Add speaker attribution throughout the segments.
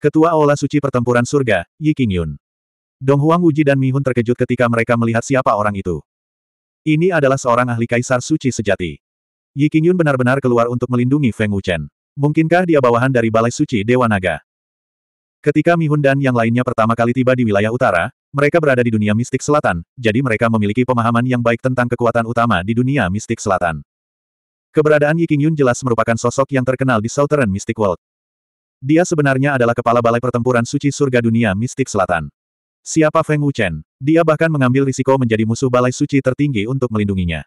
Speaker 1: Ketua Aula Suci Pertempuran Surga, Yi King Yun. Dong Huang Wuji dan Mi Hun terkejut ketika mereka melihat siapa orang itu. Ini adalah seorang ahli kaisar suci sejati. Yi King Yun benar-benar keluar untuk melindungi Feng Wuchen. Mungkinkah dia bawahan dari Balai Suci Dewa Naga? Ketika Mi Hun dan yang lainnya pertama kali tiba di wilayah utara, mereka berada di dunia mistik selatan, jadi mereka memiliki pemahaman yang baik tentang kekuatan utama di dunia mistik selatan. Keberadaan Yi King Yun jelas merupakan sosok yang terkenal di Southern Mystic World. Dia sebenarnya adalah kepala balai pertempuran suci surga dunia mistik selatan. Siapa Feng Wuchen? Dia bahkan mengambil risiko menjadi musuh balai suci tertinggi untuk melindunginya.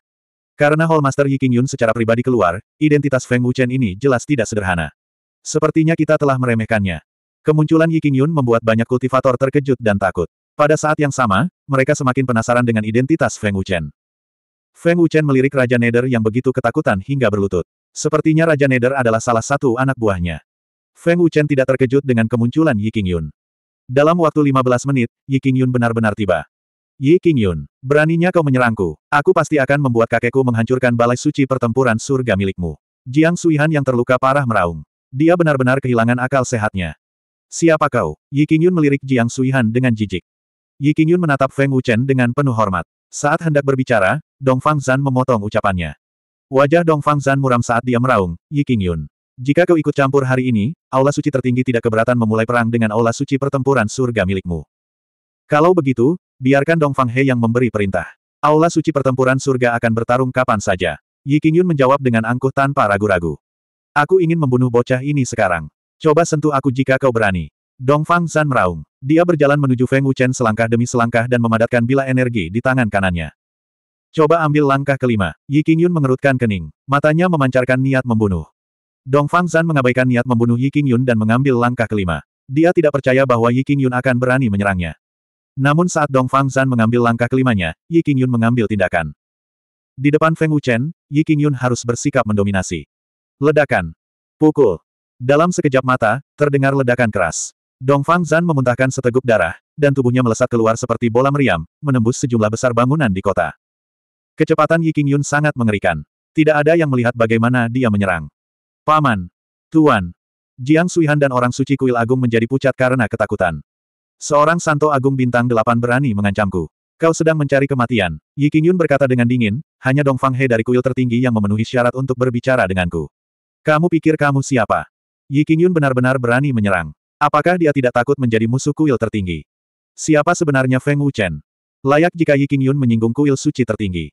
Speaker 1: Karena Hallmaster Yi Qingyun secara pribadi keluar, identitas Feng Wuchen ini jelas tidak sederhana. Sepertinya kita telah meremehkannya. Kemunculan Yi Qingyun membuat banyak kultivator terkejut dan takut. Pada saat yang sama, mereka semakin penasaran dengan identitas Feng Wuchen. Feng Wuchen melirik Raja Neder yang begitu ketakutan hingga berlutut. Sepertinya Raja Neder adalah salah satu anak buahnya. Feng Wuchen tidak terkejut dengan kemunculan Yi Qingyun. Dalam waktu 15 menit, Yi Qingyun benar-benar tiba. Yi Qingyun, beraninya kau menyerangku. Aku pasti akan membuat kakekku menghancurkan balai suci pertempuran surga milikmu. Jiang Suihan yang terluka parah meraung. Dia benar-benar kehilangan akal sehatnya. Siapa kau? Yi Qingyun melirik Jiang Suihan dengan jijik. Yi Qingyun menatap Feng Wuchen dengan penuh hormat. Saat hendak berbicara, Dong Fang Zan memotong ucapannya. Wajah Dong Fang Zan muram saat dia meraung, Yi Qingyun. Jika kau ikut campur hari ini, Aula Suci tertinggi tidak keberatan memulai perang dengan Aula Suci pertempuran surga milikmu. Kalau begitu, biarkan Dong Fang He yang memberi perintah. Aula Suci pertempuran surga akan bertarung kapan saja. Yi Qingyun menjawab dengan angkuh tanpa ragu-ragu. Aku ingin membunuh bocah ini sekarang. Coba sentuh aku jika kau berani. Dong Fang San meraung. Dia berjalan menuju Feng Wuchen selangkah demi selangkah dan memadatkan bila energi di tangan kanannya. Coba ambil langkah kelima. Yi Qingyun mengerutkan kening. Matanya memancarkan niat membunuh. Dong Fang Zan mengabaikan niat membunuh Yi King Yun dan mengambil langkah kelima. Dia tidak percaya bahwa Yi King Yun akan berani menyerangnya. Namun saat Dong Fang Zan mengambil langkah kelimanya, Yi King Yun mengambil tindakan. Di depan Feng Wuchen, Yi King Yun harus bersikap mendominasi. Ledakan. Pukul. Dalam sekejap mata, terdengar ledakan keras. Dong Fang Zan memuntahkan seteguk darah, dan tubuhnya melesat keluar seperti bola meriam, menembus sejumlah besar bangunan di kota. Kecepatan Yi King Yun sangat mengerikan. Tidak ada yang melihat bagaimana dia menyerang. Paman. Tuan. Jiang Suihan dan orang suci kuil agung menjadi pucat karena ketakutan. Seorang santo agung bintang delapan berani mengancamku. Kau sedang mencari kematian. Yi Yun berkata dengan dingin, hanya Dong Fang He dari kuil tertinggi yang memenuhi syarat untuk berbicara denganku. Kamu pikir kamu siapa? Yi Yun benar-benar berani menyerang. Apakah dia tidak takut menjadi musuh kuil tertinggi? Siapa sebenarnya Feng Wuchen? Layak jika Yi Yun menyinggung kuil suci tertinggi.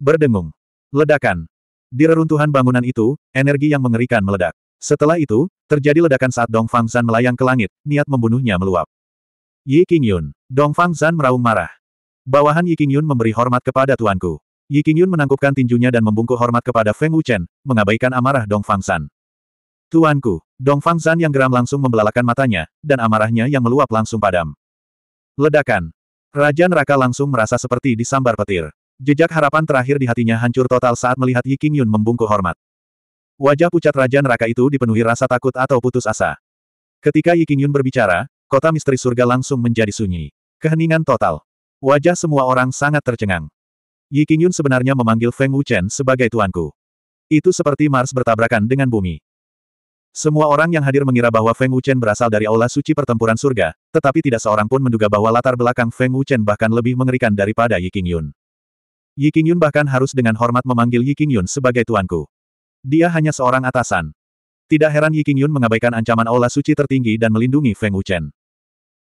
Speaker 1: Berdengung. Ledakan. Di reruntuhan bangunan itu, energi yang mengerikan meledak. Setelah itu, terjadi ledakan saat Dong Fang Zan melayang ke langit, niat membunuhnya meluap. Yi Qingyun. Dong Fang Zan meraung marah. Bawahan Yi Qingyun memberi hormat kepada tuanku. Yi Qingyun menangkupkan tinjunya dan membungkuk hormat kepada Feng Wuchen, mengabaikan amarah Dong Fang Zan. Tuanku, Dong Fang Zan yang geram langsung membelalakan matanya, dan amarahnya yang meluap langsung padam. Ledakan. Raja neraka langsung merasa seperti disambar petir. Jejak harapan terakhir di hatinya hancur total saat melihat Yi King Yun membungkuk hormat. Wajah pucat Raja Neraka itu dipenuhi rasa takut atau putus asa. Ketika Yi King Yun berbicara, kota misteri surga langsung menjadi sunyi. Keheningan total. Wajah semua orang sangat tercengang. Yi King Yun sebenarnya memanggil Feng Wuchen sebagai tuanku. Itu seperti Mars bertabrakan dengan bumi. Semua orang yang hadir mengira bahwa Feng Wuchen berasal dari aula suci pertempuran surga, tetapi tidak seorang pun menduga bahwa latar belakang Feng Wuchen bahkan lebih mengerikan daripada Yi King Yun. Yi Qingyun bahkan harus dengan hormat memanggil Yi Qingyun sebagai tuanku. Dia hanya seorang atasan. Tidak heran Yi Qingyun mengabaikan ancaman aula suci tertinggi dan melindungi Feng Wuchen.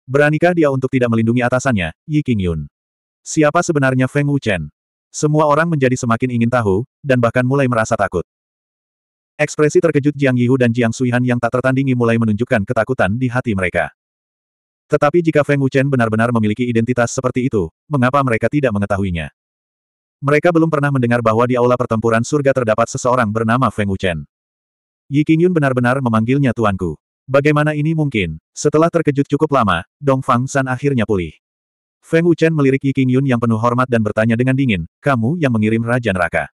Speaker 1: Beranikah dia untuk tidak melindungi atasannya, Yi Qingyun? Siapa sebenarnya Feng Wuchen? Semua orang menjadi semakin ingin tahu, dan bahkan mulai merasa takut. Ekspresi terkejut Jiang Yihu dan Jiang Suihan yang tak tertandingi mulai menunjukkan ketakutan di hati mereka. Tetapi jika Feng Wuchen benar-benar memiliki identitas seperti itu, mengapa mereka tidak mengetahuinya? Mereka belum pernah mendengar bahwa di aula pertempuran surga terdapat seseorang bernama Feng Wuchen. Yi Qingyun benar-benar memanggilnya tuanku. Bagaimana ini mungkin? Setelah terkejut cukup lama, Dong Fang San akhirnya pulih. Feng Wuchen melirik Yi Qingyun yang penuh hormat dan bertanya dengan dingin, kamu yang mengirim Raja Neraka.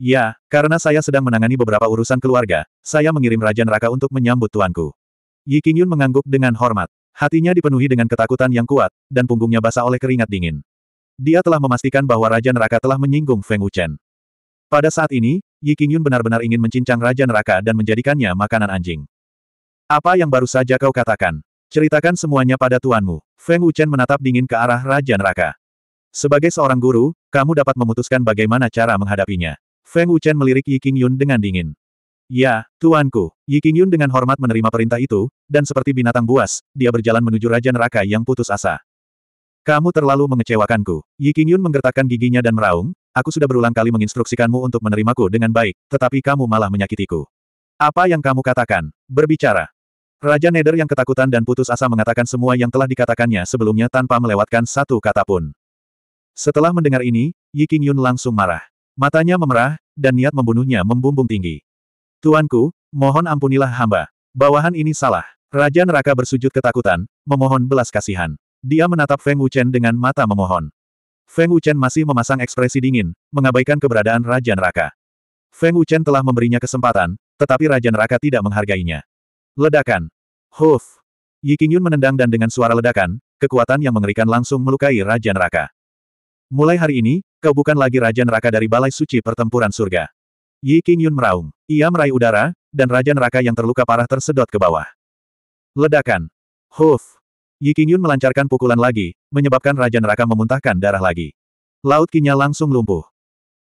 Speaker 1: Ya, karena saya sedang menangani beberapa urusan keluarga, saya mengirim Raja Neraka untuk menyambut tuanku. Yi Qingyun mengangguk dengan hormat. Hatinya dipenuhi dengan ketakutan yang kuat, dan punggungnya basah oleh keringat dingin. Dia telah memastikan bahwa Raja Neraka telah menyinggung Feng Wuchen. Pada saat ini, Yi Qingyun benar-benar ingin mencincang Raja Neraka dan menjadikannya makanan anjing. Apa yang baru saja kau katakan? Ceritakan semuanya pada tuanmu. Feng Wuchen menatap dingin ke arah Raja Neraka. Sebagai seorang guru, kamu dapat memutuskan bagaimana cara menghadapinya. Feng Wuchen melirik Yi Qingyun dengan dingin. Ya, tuanku. Yi Qingyun dengan hormat menerima perintah itu, dan seperti binatang buas, dia berjalan menuju Raja Neraka yang putus asa. Kamu terlalu mengecewakanku. Yi Yun menggertakkan giginya dan meraung, aku sudah berulang kali menginstruksikanmu untuk menerimaku dengan baik, tetapi kamu malah menyakitiku. Apa yang kamu katakan? Berbicara. Raja Neder yang ketakutan dan putus asa mengatakan semua yang telah dikatakannya sebelumnya tanpa melewatkan satu kata pun. Setelah mendengar ini, Yi Yun langsung marah. Matanya memerah, dan niat membunuhnya membumbung tinggi. Tuanku, mohon ampunilah hamba. Bawahan ini salah. Raja neraka bersujud ketakutan, memohon belas kasihan. Dia menatap Feng Wuchen dengan mata memohon. Feng Wuchen masih memasang ekspresi dingin, mengabaikan keberadaan Raja Neraka. Feng Wuchen telah memberinya kesempatan, tetapi Raja Neraka tidak menghargainya. Ledakan. Huf. Yi Qingyun menendang dan dengan suara ledakan, kekuatan yang mengerikan langsung melukai Raja Neraka. Mulai hari ini, kau bukan lagi Raja Neraka dari Balai Suci Pertempuran Surga. Yi Qingyun meraung. Ia meraih udara, dan Raja Neraka yang terluka parah tersedot ke bawah. Ledakan. Huf. Yi Qingyun melancarkan pukulan lagi, menyebabkan Raja Neraka memuntahkan darah lagi. Laut kinya langsung lumpuh.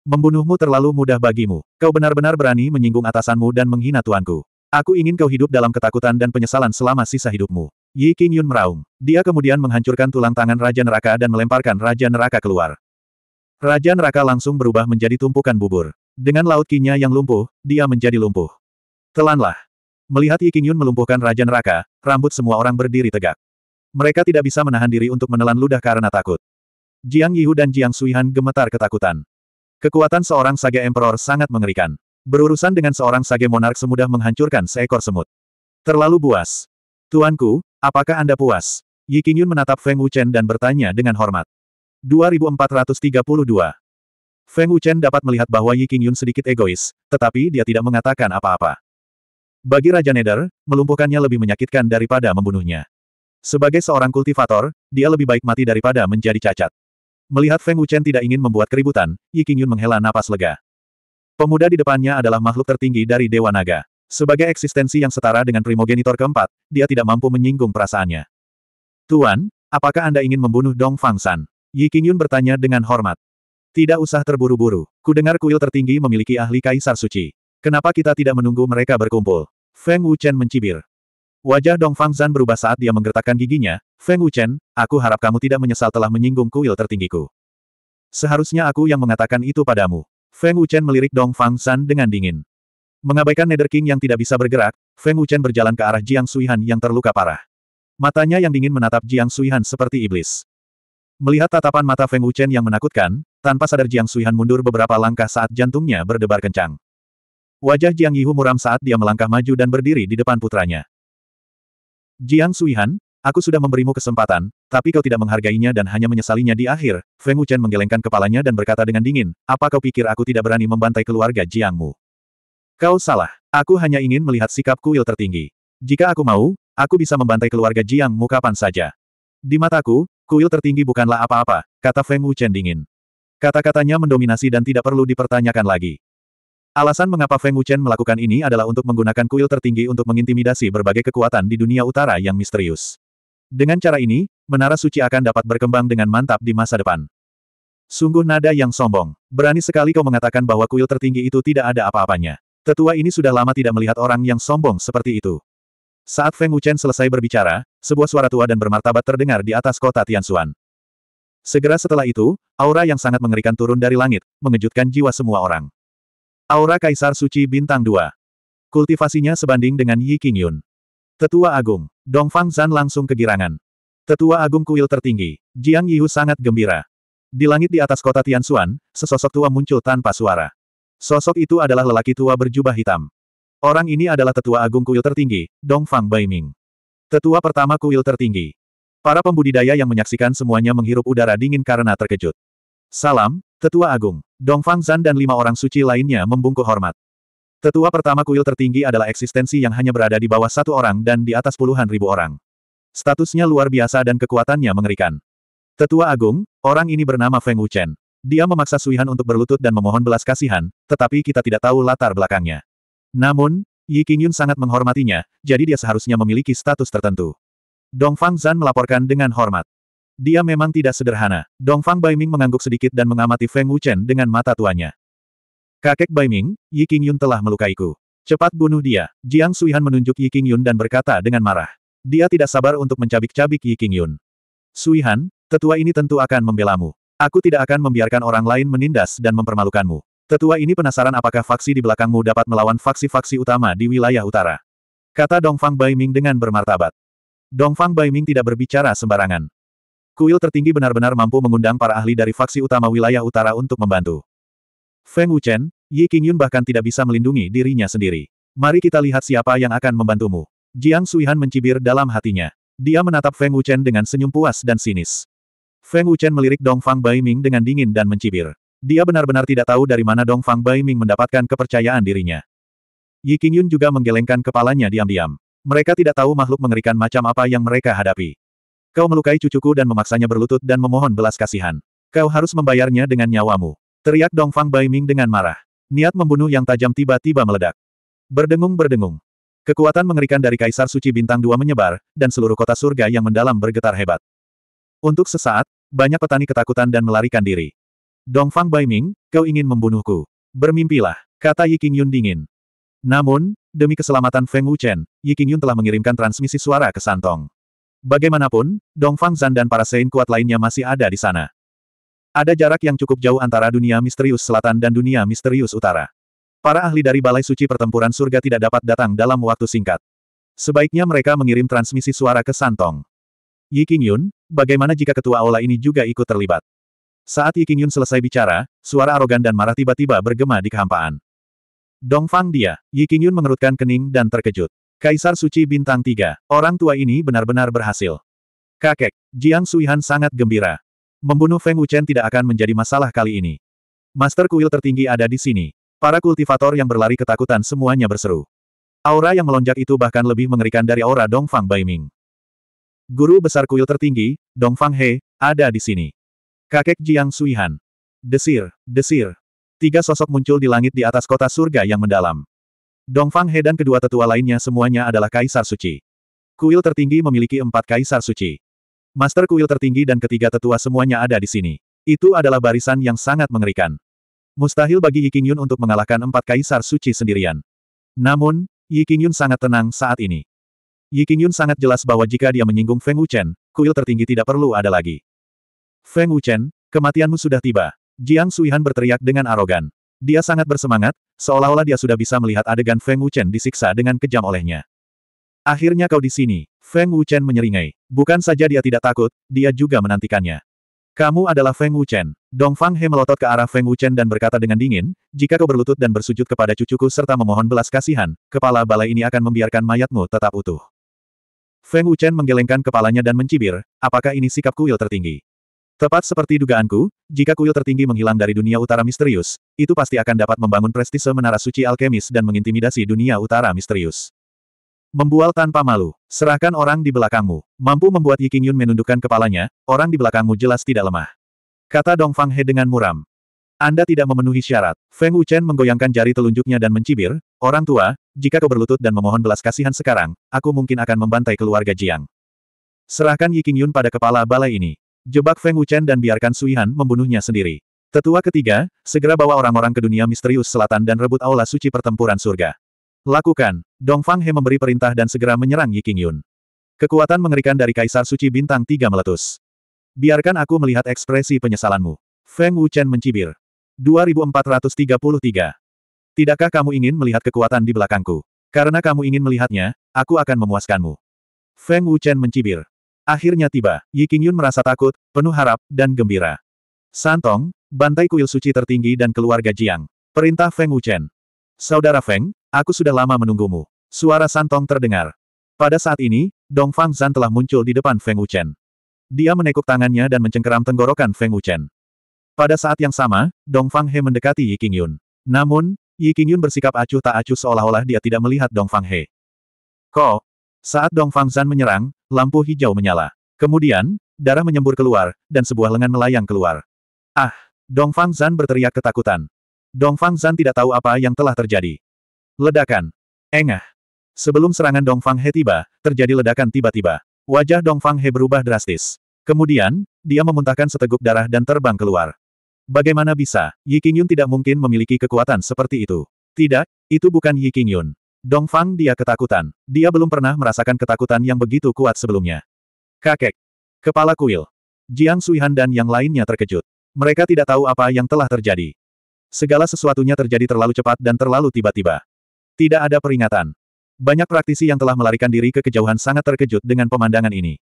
Speaker 1: Membunuhmu terlalu mudah bagimu. Kau benar-benar berani menyinggung atasanmu dan menghina tuanku. Aku ingin kau hidup dalam ketakutan dan penyesalan selama sisa hidupmu. Yi Qingyun meraung. Dia kemudian menghancurkan tulang tangan Raja Neraka dan melemparkan Raja Neraka keluar. Raja Neraka langsung berubah menjadi tumpukan bubur. Dengan laut kinya yang lumpuh, dia menjadi lumpuh. Telanlah. Melihat Yi Qingyun melumpuhkan Raja Neraka, rambut semua orang berdiri tegak. Mereka tidak bisa menahan diri untuk menelan ludah karena takut. Jiang Yihu dan Jiang Suihan gemetar ketakutan. Kekuatan seorang Sage Emperor sangat mengerikan. Berurusan dengan seorang Sage Monark semudah menghancurkan seekor semut. Terlalu buas. Tuanku, apakah Anda puas? Yi Qingyun menatap Feng Wuchen dan bertanya dengan hormat. 2432. Feng Wuchen dapat melihat bahwa Yi Qingyun sedikit egois, tetapi dia tidak mengatakan apa-apa. Bagi Raja Neder, melumpuhkannya lebih menyakitkan daripada membunuhnya. Sebagai seorang kultivator, dia lebih baik mati daripada menjadi cacat. Melihat Feng Wuchen tidak ingin membuat keributan, Yi Qingyun menghela napas lega. Pemuda di depannya adalah makhluk tertinggi dari Dewa Naga. Sebagai eksistensi yang setara dengan primogenitor keempat, dia tidak mampu menyinggung perasaannya. Tuan, apakah Anda ingin membunuh Dong Fang San? Yi Qingyun bertanya dengan hormat. Tidak usah terburu-buru. Kudengar kuil tertinggi memiliki ahli kaisar suci. Kenapa kita tidak menunggu mereka berkumpul? Feng Wuchen mencibir. Wajah Dong Fang Zan berubah saat dia menggertakkan giginya, Feng Wuchen, aku harap kamu tidak menyesal telah menyinggung kuil tertinggiku. Seharusnya aku yang mengatakan itu padamu. Feng Wuchen melirik Dong Fang Zan dengan dingin. Mengabaikan Nether King yang tidak bisa bergerak, Feng Wuchen berjalan ke arah Jiang Suihan yang terluka parah. Matanya yang dingin menatap Jiang Suihan seperti iblis. Melihat tatapan mata Feng Wuchen yang menakutkan, tanpa sadar Jiang Suihan mundur beberapa langkah saat jantungnya berdebar kencang. Wajah Jiang Yihu muram saat dia melangkah maju dan berdiri di depan putranya. Jiang Suihan, aku sudah memberimu kesempatan, tapi kau tidak menghargainya dan hanya menyesalinya di akhir. Feng Wuchen menggelengkan kepalanya dan berkata dengan dingin, apa kau pikir aku tidak berani membantai keluarga Jiangmu? Kau salah. Aku hanya ingin melihat sikap kuil tertinggi. Jika aku mau, aku bisa membantai keluarga Jiangmu kapan saja. Di mataku, kuil tertinggi bukanlah apa-apa, kata Feng Wuchen dingin. Kata-katanya mendominasi dan tidak perlu dipertanyakan lagi. Alasan mengapa Feng Wuchen melakukan ini adalah untuk menggunakan kuil tertinggi untuk mengintimidasi berbagai kekuatan di dunia utara yang misterius. Dengan cara ini, Menara Suci akan dapat berkembang dengan mantap di masa depan. Sungguh nada yang sombong. Berani sekali kau mengatakan bahwa kuil tertinggi itu tidak ada apa-apanya. Tetua ini sudah lama tidak melihat orang yang sombong seperti itu. Saat Feng Wuchen selesai berbicara, sebuah suara tua dan bermartabat terdengar di atas kota Tianxuan. Segera setelah itu, aura yang sangat mengerikan turun dari langit, mengejutkan jiwa semua orang. Aura Kaisar Suci Bintang 2. Kultivasinya sebanding dengan Yi Qingyun. Tetua Agung, Dongfang Zan langsung kegirangan. Tetua Agung Kuil Tertinggi, Jiang Yihu sangat gembira. Di langit di atas kota Tianxuan, sesosok tua muncul tanpa suara. Sosok itu adalah lelaki tua berjubah hitam. Orang ini adalah Tetua Agung Kuil Tertinggi, Dongfang Baiming. Tetua pertama Kuil Tertinggi. Para pembudidaya yang menyaksikan semuanya menghirup udara dingin karena terkejut. Salam, Tetua Agung. Dong Fang Zan dan lima orang suci lainnya membungkuk hormat. Tetua pertama kuil tertinggi adalah eksistensi yang hanya berada di bawah satu orang dan di atas puluhan ribu orang. Statusnya luar biasa dan kekuatannya mengerikan. Tetua Agung, orang ini bernama Feng Wuchen. Dia memaksa Suihan untuk berlutut dan memohon belas kasihan, tetapi kita tidak tahu latar belakangnya. Namun, Yi Qingyun sangat menghormatinya, jadi dia seharusnya memiliki status tertentu. Dong Fang Zan melaporkan dengan hormat. Dia memang tidak sederhana. Dongfang Baiming mengangguk sedikit dan mengamati Feng Wuchen dengan mata tuanya. Kakek Baiming, Yi Yun telah melukaiku. Cepat bunuh dia. Jiang Suihan menunjuk Yi Yun dan berkata dengan marah. Dia tidak sabar untuk mencabik-cabik Yi Yun. Suihan, tetua ini tentu akan membelamu. Aku tidak akan membiarkan orang lain menindas dan mempermalukanmu. Tetua ini penasaran apakah faksi di belakangmu dapat melawan faksi-faksi utama di wilayah utara. Kata Dongfang Baiming dengan bermartabat. Dongfang Baiming tidak berbicara sembarangan. Kuil tertinggi benar-benar mampu mengundang para ahli dari faksi utama wilayah utara untuk membantu. Feng Wuchen, Yi Qingyun bahkan tidak bisa melindungi dirinya sendiri. Mari kita lihat siapa yang akan membantumu. Jiang Suihan mencibir dalam hatinya. Dia menatap Feng Wuchen dengan senyum puas dan sinis. Feng Wuchen melirik Dong Fang Baiming dengan dingin dan mencibir. Dia benar-benar tidak tahu dari mana Dong Fang Baiming mendapatkan kepercayaan dirinya. Yi Qingyun juga menggelengkan kepalanya diam-diam. Mereka tidak tahu makhluk mengerikan macam apa yang mereka hadapi. Kau melukai cucuku dan memaksanya berlutut dan memohon belas kasihan. Kau harus membayarnya dengan nyawamu. Teriak Dongfang Baiming dengan marah. Niat membunuh yang tajam tiba-tiba meledak. Berdengung-berdengung. Kekuatan mengerikan dari Kaisar Suci Bintang Dua menyebar, dan seluruh kota surga yang mendalam bergetar hebat. Untuk sesaat, banyak petani ketakutan dan melarikan diri. Dongfang Baiming, kau ingin membunuhku. Bermimpilah, kata Yi King Yun dingin. Namun, demi keselamatan Feng Wuchen, Yi King Yun telah mengirimkan transmisi suara ke Santong. Bagaimanapun, Dongfang Zan dan para Sein kuat lainnya masih ada di sana. Ada jarak yang cukup jauh antara dunia misterius selatan dan dunia misterius utara. Para ahli dari Balai Suci Pertempuran Surga tidak dapat datang dalam waktu singkat. Sebaiknya mereka mengirim transmisi suara ke Santong. Yi Qingyun, bagaimana jika ketua aula ini juga ikut terlibat? Saat Yi Qingyun selesai bicara, suara arogan dan marah tiba-tiba bergema di kehampaan. Dongfang dia, Yi Qingyun mengerutkan kening dan terkejut. Kaisar Suci Bintang 3, orang tua ini benar-benar berhasil. Kakek, Jiang Suihan sangat gembira. Membunuh Feng Wuchen tidak akan menjadi masalah kali ini. Master kuil tertinggi ada di sini. Para kultivator yang berlari ketakutan semuanya berseru. Aura yang melonjak itu bahkan lebih mengerikan dari aura Dongfang Baiming. Guru besar kuil tertinggi, Dongfang He, ada di sini. Kakek Jiang Suihan. Desir, desir. Tiga sosok muncul di langit di atas kota surga yang mendalam. Dongfang He dan kedua tetua lainnya semuanya adalah kaisar suci. Kuil tertinggi memiliki empat kaisar suci. Master kuil tertinggi dan ketiga tetua semuanya ada di sini. Itu adalah barisan yang sangat mengerikan. Mustahil bagi Yi Qingyun untuk mengalahkan empat kaisar suci sendirian. Namun, Yi Qingyun sangat tenang saat ini. Yi Qingyun sangat jelas bahwa jika dia menyinggung Feng Wuchen, kuil tertinggi tidak perlu ada lagi. Feng Wuchen, kematianmu sudah tiba. Jiang Suihan berteriak dengan arogan. Dia sangat bersemangat, seolah-olah dia sudah bisa melihat adegan Feng Wuchen disiksa dengan kejam olehnya. Akhirnya kau di sini, Feng Wuchen menyeringai. Bukan saja dia tidak takut, dia juga menantikannya. Kamu adalah Feng Wuchen. Dong Fang He melotot ke arah Feng Wuchen dan berkata dengan dingin, jika kau berlutut dan bersujud kepada cucuku serta memohon belas kasihan, kepala balai ini akan membiarkan mayatmu tetap utuh. Feng Wuchen menggelengkan kepalanya dan mencibir, apakah ini sikap kuil tertinggi? Tepat seperti dugaanku, jika kuil tertinggi menghilang dari dunia utara misterius, itu pasti akan dapat membangun prestise menara suci alkemis dan mengintimidasi dunia utara misterius. Membual tanpa malu, serahkan orang di belakangmu, mampu membuat Yi Qingyun menundukkan kepalanya, orang di belakangmu jelas tidak lemah. Kata Dong Fang He dengan muram. Anda tidak memenuhi syarat. Feng Wuchen menggoyangkan jari telunjuknya dan mencibir, orang tua, jika kau berlutut dan memohon belas kasihan sekarang, aku mungkin akan membantai keluarga Jiang. Serahkan Yi Qingyun pada kepala balai ini. Jebak Feng Wuchen dan biarkan Sui Han membunuhnya sendiri. Tetua ketiga, segera bawa orang-orang ke dunia misterius selatan dan rebut aula suci pertempuran surga. Lakukan. Dong Fang He memberi perintah dan segera menyerang Yi King Yun. Kekuatan mengerikan dari Kaisar Suci Bintang Tiga meletus. Biarkan aku melihat ekspresi penyesalanmu. Feng Wuchen mencibir. 2433. Tidakkah kamu ingin melihat kekuatan di belakangku? Karena kamu ingin melihatnya, aku akan memuaskanmu. Feng Wuchen mencibir. Akhirnya tiba, Yi Qingyun merasa takut, penuh harap, dan gembira. Santong, bantai kuil suci tertinggi dan keluarga Jiang. Perintah Feng Wuchen. Saudara Feng, aku sudah lama menunggumu. Suara Santong terdengar. Pada saat ini, Dong Fang Zan telah muncul di depan Feng Wuchen. Dia menekuk tangannya dan mencengkeram tenggorokan Feng Wuchen. Pada saat yang sama, Dong Fang He mendekati Yi Qingyun. Namun, Yi Qingyun bersikap acuh tak acuh seolah-olah dia tidak melihat Dong Fang He. Ko, saat Dong Fang Zan menyerang, lampu hijau menyala. Kemudian, darah menyembur keluar, dan sebuah lengan melayang keluar. Ah! Dong Fang Zan berteriak ketakutan. Dong Fang Zan tidak tahu apa yang telah terjadi. Ledakan. Engah. Sebelum serangan Dong Fang He tiba, terjadi ledakan tiba-tiba. Wajah Dong Fang He berubah drastis. Kemudian, dia memuntahkan seteguk darah dan terbang keluar. Bagaimana bisa, Yi Qingyun tidak mungkin memiliki kekuatan seperti itu. Tidak, itu bukan Yi Qingyun. Dong Fang dia ketakutan. Dia belum pernah merasakan ketakutan yang begitu kuat sebelumnya. Kakek. Kepala kuil. Jiang Suihan dan yang lainnya terkejut. Mereka tidak tahu apa yang telah terjadi. Segala sesuatunya terjadi terlalu cepat dan terlalu tiba-tiba. Tidak ada peringatan. Banyak praktisi yang telah melarikan diri ke kejauhan sangat terkejut dengan pemandangan ini.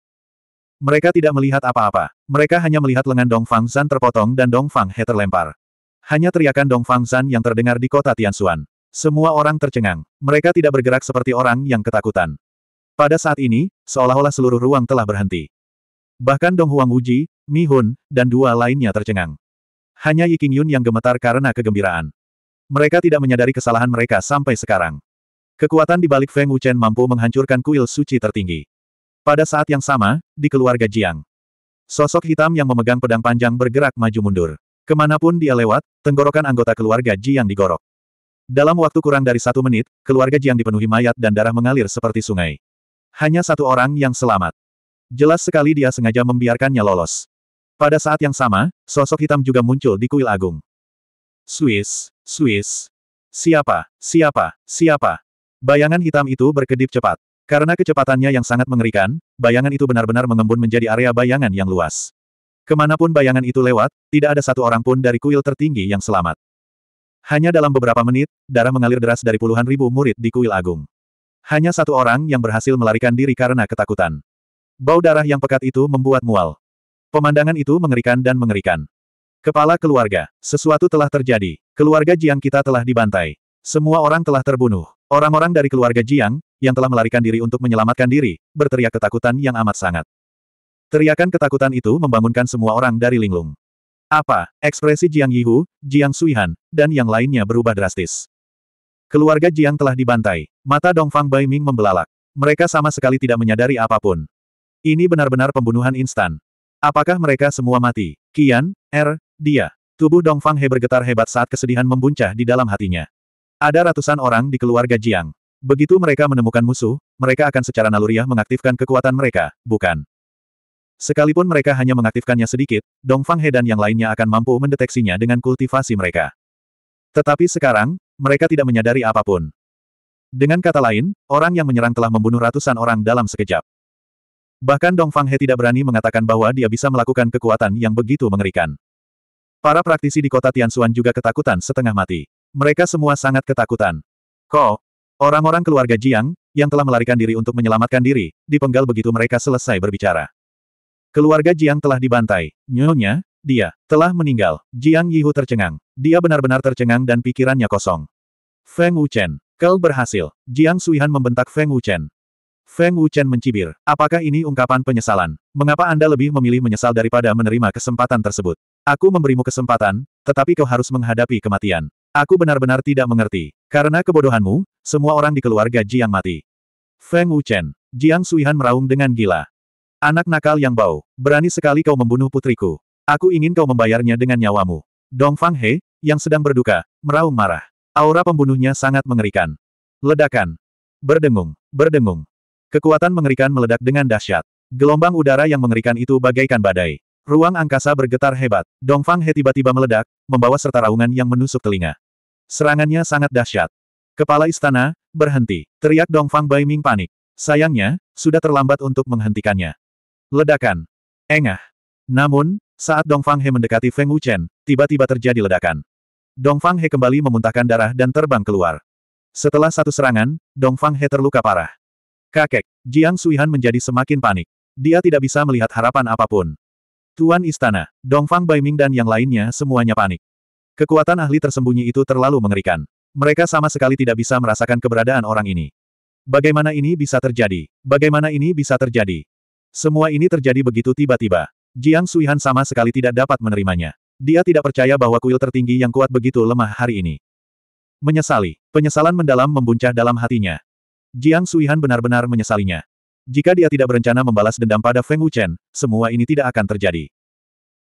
Speaker 1: Mereka tidak melihat apa-apa. Mereka hanya melihat lengan Dong Fang San terpotong dan Dong Fang He terlempar. Hanya teriakan Dong Fang San yang terdengar di kota Tianxuan. Semua orang tercengang. Mereka tidak bergerak seperti orang yang ketakutan. Pada saat ini, seolah-olah seluruh ruang telah berhenti. Bahkan Dong Huang Wuji, Mi Hun, dan dua lainnya tercengang. Hanya Yi Yun yang gemetar karena kegembiraan. Mereka tidak menyadari kesalahan mereka sampai sekarang. Kekuatan di balik Feng Wuchen mampu menghancurkan kuil suci tertinggi. Pada saat yang sama, di keluarga Jiang. Sosok hitam yang memegang pedang panjang bergerak maju mundur. Kemanapun dia lewat, tenggorokan anggota keluarga Jiang digorok. Dalam waktu kurang dari satu menit, keluarga Jiang dipenuhi mayat dan darah mengalir seperti sungai. Hanya satu orang yang selamat. Jelas sekali dia sengaja membiarkannya lolos. Pada saat yang sama, sosok hitam juga muncul di kuil agung. Swiss, Swiss. Siapa, siapa, siapa. Bayangan hitam itu berkedip cepat. Karena kecepatannya yang sangat mengerikan, bayangan itu benar-benar mengembun menjadi area bayangan yang luas. Kemanapun bayangan itu lewat, tidak ada satu orang pun dari kuil tertinggi yang selamat. Hanya dalam beberapa menit, darah mengalir deras dari puluhan ribu murid di kuil agung. Hanya satu orang yang berhasil melarikan diri karena ketakutan. Bau darah yang pekat itu membuat mual. Pemandangan itu mengerikan dan mengerikan. Kepala keluarga, sesuatu telah terjadi. Keluarga Jiang kita telah dibantai. Semua orang telah terbunuh. Orang-orang dari keluarga Jiang, yang telah melarikan diri untuk menyelamatkan diri, berteriak ketakutan yang amat sangat. Teriakan ketakutan itu membangunkan semua orang dari linglung. Apa? Ekspresi Jiang Yihu, Jiang Suihan, dan yang lainnya berubah drastis. Keluarga Jiang telah dibantai. Mata Dongfang Baiming membelalak. Mereka sama sekali tidak menyadari apapun. Ini benar-benar pembunuhan instan. Apakah mereka semua mati? Kian, Er, dia. Tubuh Dongfang He bergetar hebat saat kesedihan membuncah di dalam hatinya. Ada ratusan orang di keluarga Jiang. Begitu mereka menemukan musuh, mereka akan secara naluriah mengaktifkan kekuatan mereka, bukan? Sekalipun mereka hanya mengaktifkannya sedikit, Dong Fang He dan yang lainnya akan mampu mendeteksinya dengan kultivasi mereka. Tetapi sekarang, mereka tidak menyadari apapun. Dengan kata lain, orang yang menyerang telah membunuh ratusan orang dalam sekejap. Bahkan Dong Fang He tidak berani mengatakan bahwa dia bisa melakukan kekuatan yang begitu mengerikan. Para praktisi di kota Tianxuan juga ketakutan setengah mati. Mereka semua sangat ketakutan. Ko, orang-orang keluarga Jiang, yang telah melarikan diri untuk menyelamatkan diri, dipenggal begitu mereka selesai berbicara. Keluarga Jiang telah dibantai. Nyonya, dia, telah meninggal. Jiang Yihu tercengang. Dia benar-benar tercengang dan pikirannya kosong. Feng Wuchen, kau berhasil. Jiang Suihan membentak Feng Wuchen. Feng Wuchen mencibir. Apakah ini ungkapan penyesalan? Mengapa Anda lebih memilih menyesal daripada menerima kesempatan tersebut? Aku memberimu kesempatan, tetapi kau harus menghadapi kematian. Aku benar-benar tidak mengerti. Karena kebodohanmu, semua orang di keluarga Jiang mati. Feng Wuchen, Jiang Suihan meraung dengan gila. Anak nakal yang bau, berani sekali kau membunuh putriku. Aku ingin kau membayarnya dengan nyawamu. Dong Fang He, yang sedang berduka, meraung marah. Aura pembunuhnya sangat mengerikan. Ledakan. Berdengung, berdengung. Kekuatan mengerikan meledak dengan dahsyat. Gelombang udara yang mengerikan itu bagaikan badai. Ruang angkasa bergetar hebat. Dong Fang He tiba-tiba meledak, membawa serta raungan yang menusuk telinga. Serangannya sangat dahsyat. Kepala istana, berhenti. Teriak Dong Fang Bai Ming panik. Sayangnya, sudah terlambat untuk menghentikannya. Ledakan. Engah. Namun, saat Dongfang He mendekati Feng Wuchen, tiba-tiba terjadi ledakan. Dongfang He kembali memuntahkan darah dan terbang keluar. Setelah satu serangan, Dongfang He terluka parah. Kakek, Jiang Suihan menjadi semakin panik. Dia tidak bisa melihat harapan apapun. Tuan Istana, Dongfang Fang Baiming dan yang lainnya semuanya panik. Kekuatan ahli tersembunyi itu terlalu mengerikan. Mereka sama sekali tidak bisa merasakan keberadaan orang ini. Bagaimana ini bisa terjadi? Bagaimana ini bisa terjadi? Semua ini terjadi begitu tiba-tiba. Jiang Suihan sama sekali tidak dapat menerimanya. Dia tidak percaya bahwa kuil tertinggi yang kuat begitu lemah hari ini. Menyesali. Penyesalan mendalam membuncah dalam hatinya. Jiang Suihan benar-benar menyesalinya. Jika dia tidak berencana membalas dendam pada Feng Wuchen, semua ini tidak akan terjadi.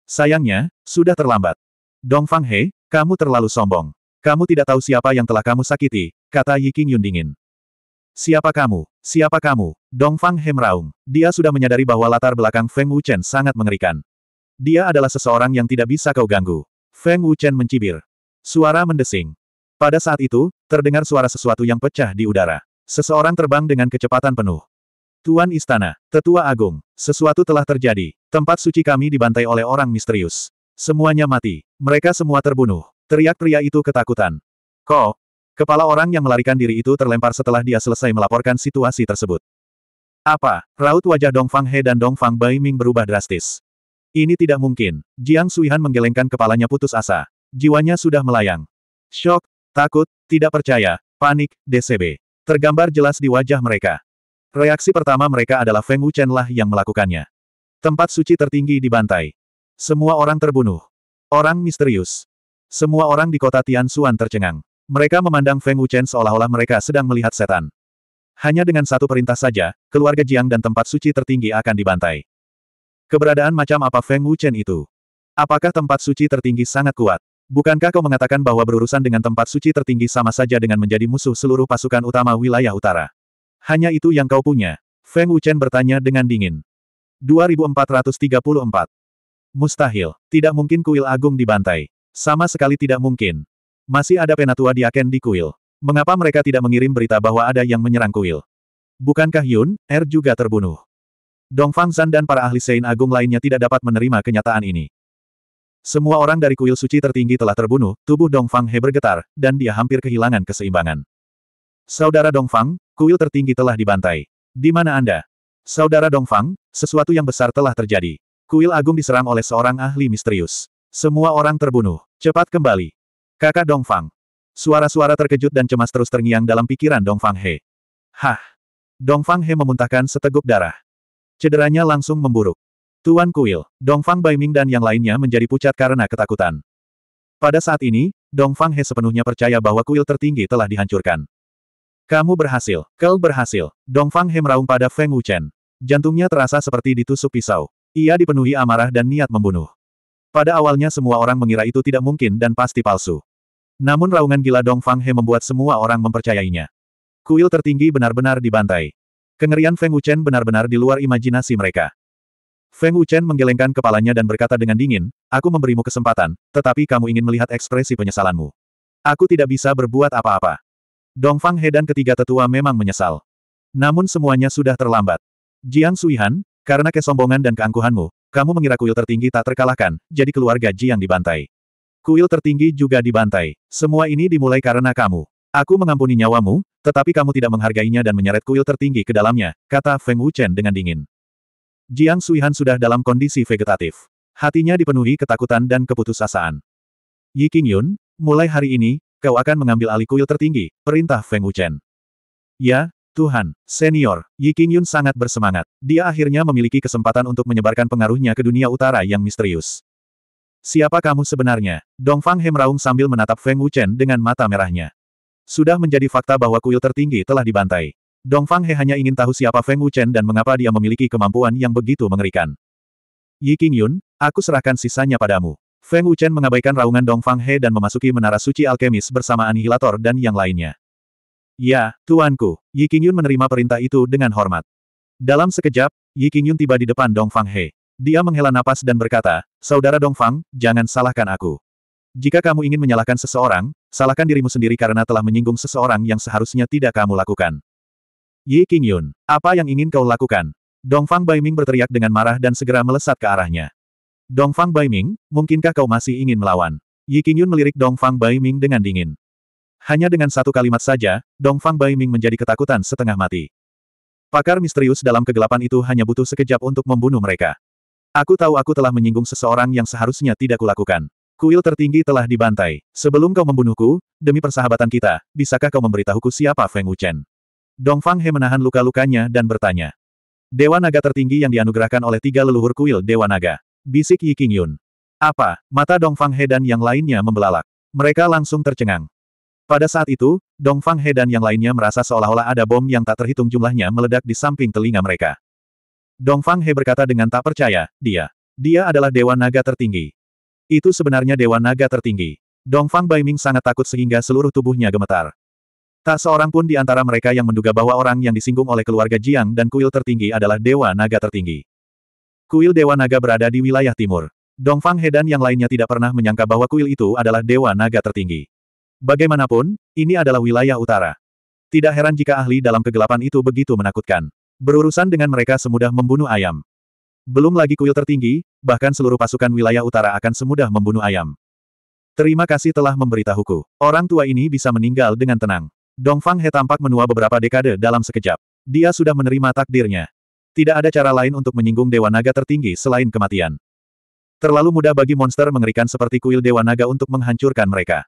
Speaker 1: Sayangnya, sudah terlambat. Dong Fang He, kamu terlalu sombong. Kamu tidak tahu siapa yang telah kamu sakiti, kata Yi King Yun dingin. Siapa kamu? Siapa kamu? Dongfang Hemraung. Dia sudah menyadari bahwa latar belakang Feng Wuchen sangat mengerikan. Dia adalah seseorang yang tidak bisa kau ganggu. Feng Wuchen mencibir. Suara mendesing. Pada saat itu, terdengar suara sesuatu yang pecah di udara. Seseorang terbang dengan kecepatan penuh. Tuan Istana, Tetua Agung, sesuatu telah terjadi. Tempat suci kami dibantai oleh orang misterius. Semuanya mati. Mereka semua terbunuh. Teriak pria itu ketakutan. Ko, Kepala orang yang melarikan diri itu terlempar setelah dia selesai melaporkan situasi tersebut. Apa? Raut wajah Dong Fang He dan Dong Fang Bai Ming berubah drastis. Ini tidak mungkin. Jiang Suihan menggelengkan kepalanya putus asa. Jiwanya sudah melayang. Shock, takut, tidak percaya, panik, DCB. Tergambar jelas di wajah mereka. Reaksi pertama mereka adalah Feng Wuchen lah yang melakukannya. Tempat suci tertinggi di dibantai. Semua orang terbunuh. Orang misterius. Semua orang di kota Tian Tianxuan tercengang. Mereka memandang Feng Wuchen seolah-olah mereka sedang melihat setan. Hanya dengan satu perintah saja, keluarga Jiang dan tempat suci tertinggi akan dibantai. Keberadaan macam apa Feng Wuchen itu? Apakah tempat suci tertinggi sangat kuat? Bukankah kau mengatakan bahwa berurusan dengan tempat suci tertinggi sama saja dengan menjadi musuh seluruh pasukan utama wilayah utara? Hanya itu yang kau punya? Feng Wuchen bertanya dengan dingin. 2434. Mustahil. Tidak mungkin kuil agung dibantai. Sama sekali tidak mungkin. Masih ada penatua diaken di kuil. Mengapa mereka tidak mengirim berita bahwa ada yang menyerang kuil? Bukankah Yun, Er juga terbunuh? Dong Fangzan dan para ahli Sein Agung lainnya tidak dapat menerima kenyataan ini. Semua orang dari kuil suci tertinggi telah terbunuh, tubuh Dong Fang He bergetar, dan dia hampir kehilangan keseimbangan. Saudara Dong Fang, kuil tertinggi telah dibantai. Di mana Anda? Saudara Dong Fang, sesuatu yang besar telah terjadi. Kuil agung diserang oleh seorang ahli misterius. Semua orang terbunuh. Cepat kembali. Kakak Dong Fang, Suara-suara terkejut dan cemas terus terngiang dalam pikiran Dong Fang He. Hah! Dong Fang He memuntahkan seteguk darah. Cederanya langsung memburuk. Tuan Kuil, Dong Fang Baiming dan yang lainnya menjadi pucat karena ketakutan. Pada saat ini, Dong Fang He sepenuhnya percaya bahwa kuil tertinggi telah dihancurkan. Kamu berhasil, Kel berhasil. Dong Fang He meraung pada Feng Wuchen. Jantungnya terasa seperti ditusuk pisau. Ia dipenuhi amarah dan niat membunuh. Pada awalnya semua orang mengira itu tidak mungkin dan pasti palsu. Namun raungan gila Dong Fang He membuat semua orang mempercayainya. Kuil tertinggi benar-benar dibantai. Kengerian Feng Wuchen benar-benar di luar imajinasi mereka. Feng Wuchen menggelengkan kepalanya dan berkata dengan dingin, aku memberimu kesempatan, tetapi kamu ingin melihat ekspresi penyesalanmu. Aku tidak bisa berbuat apa-apa. Dong Fang He dan ketiga tetua memang menyesal. Namun semuanya sudah terlambat. Jiang Suihan, karena kesombongan dan keangkuhanmu, kamu mengira kuil tertinggi tak terkalahkan, jadi keluarga Jiang dibantai. Kuil tertinggi juga dibantai. Semua ini dimulai karena kamu. Aku mengampuni nyawamu, tetapi kamu tidak menghargainya dan menyeret kuil tertinggi ke dalamnya, kata Feng Wuchen dengan dingin. Jiang Suihan sudah dalam kondisi vegetatif. Hatinya dipenuhi ketakutan dan keputusasaan. Yi King Yun, mulai hari ini, kau akan mengambil alih kuil tertinggi, perintah Feng Wuchen. Ya, Tuhan, senior, Yi King Yun sangat bersemangat. Dia akhirnya memiliki kesempatan untuk menyebarkan pengaruhnya ke dunia utara yang misterius. Siapa kamu sebenarnya? Dong Dongfang meraung sambil menatap Feng Wuchen dengan mata merahnya. Sudah menjadi fakta bahwa kuil tertinggi telah dibantai. Dong Fang He hanya ingin tahu siapa Feng Wuchen dan mengapa dia memiliki kemampuan yang begitu mengerikan. Yi Yun, aku serahkan sisanya padamu. Feng Wuchen mengabaikan raungan Dong Fang He dan memasuki menara suci alkemis bersama Anihilator dan yang lainnya. Ya, tuanku, Yi Yun menerima perintah itu dengan hormat. Dalam sekejap, Yi Yun tiba di depan Dong Fang He. Dia menghela napas dan berkata, Saudara Dongfang, jangan salahkan aku. Jika kamu ingin menyalahkan seseorang, salahkan dirimu sendiri karena telah menyinggung seseorang yang seharusnya tidak kamu lakukan. Yi Qingyun, apa yang ingin kau lakukan? Dongfang Baiming berteriak dengan marah dan segera melesat ke arahnya. Dongfang Baiming, mungkinkah kau masih ingin melawan? Yi Qingyun melirik Dongfang Baiming dengan dingin. Hanya dengan satu kalimat saja, Dongfang Baiming menjadi ketakutan setengah mati. Pakar misterius dalam kegelapan itu hanya butuh sekejap untuk membunuh mereka. Aku tahu aku telah menyinggung seseorang yang seharusnya tidak kulakukan. Kuil tertinggi telah dibantai. Sebelum kau membunuhku, demi persahabatan kita, bisakah kau memberitahuku siapa Feng Wuchen? Fang He menahan luka-lukanya dan bertanya. Dewa naga tertinggi yang dianugerahkan oleh tiga leluhur kuil Dewa Naga. Bisik Yi King Yun. Apa? Mata Dong Fang He dan yang lainnya membelalak. Mereka langsung tercengang. Pada saat itu, Dong Fang He dan yang lainnya merasa seolah-olah ada bom yang tak terhitung jumlahnya meledak di samping telinga mereka. Dongfang He berkata dengan tak percaya, dia. Dia adalah Dewa Naga tertinggi. Itu sebenarnya Dewa Naga tertinggi. Dongfang Baiming sangat takut sehingga seluruh tubuhnya gemetar. Tak seorang pun di antara mereka yang menduga bahwa orang yang disinggung oleh keluarga Jiang dan kuil tertinggi adalah Dewa Naga tertinggi. Kuil Dewa Naga berada di wilayah timur. Dongfang Fang He dan yang lainnya tidak pernah menyangka bahwa kuil itu adalah Dewa Naga tertinggi. Bagaimanapun, ini adalah wilayah utara. Tidak heran jika ahli dalam kegelapan itu begitu menakutkan. Berurusan dengan mereka semudah membunuh ayam. Belum lagi kuil tertinggi, bahkan seluruh pasukan wilayah utara akan semudah membunuh ayam. Terima kasih telah memberitahuku. Orang tua ini bisa meninggal dengan tenang. Dongfang He tampak menua beberapa dekade dalam sekejap. Dia sudah menerima takdirnya. Tidak ada cara lain untuk menyinggung Dewa Naga tertinggi selain kematian. Terlalu mudah bagi monster mengerikan seperti kuil Dewa Naga untuk menghancurkan mereka.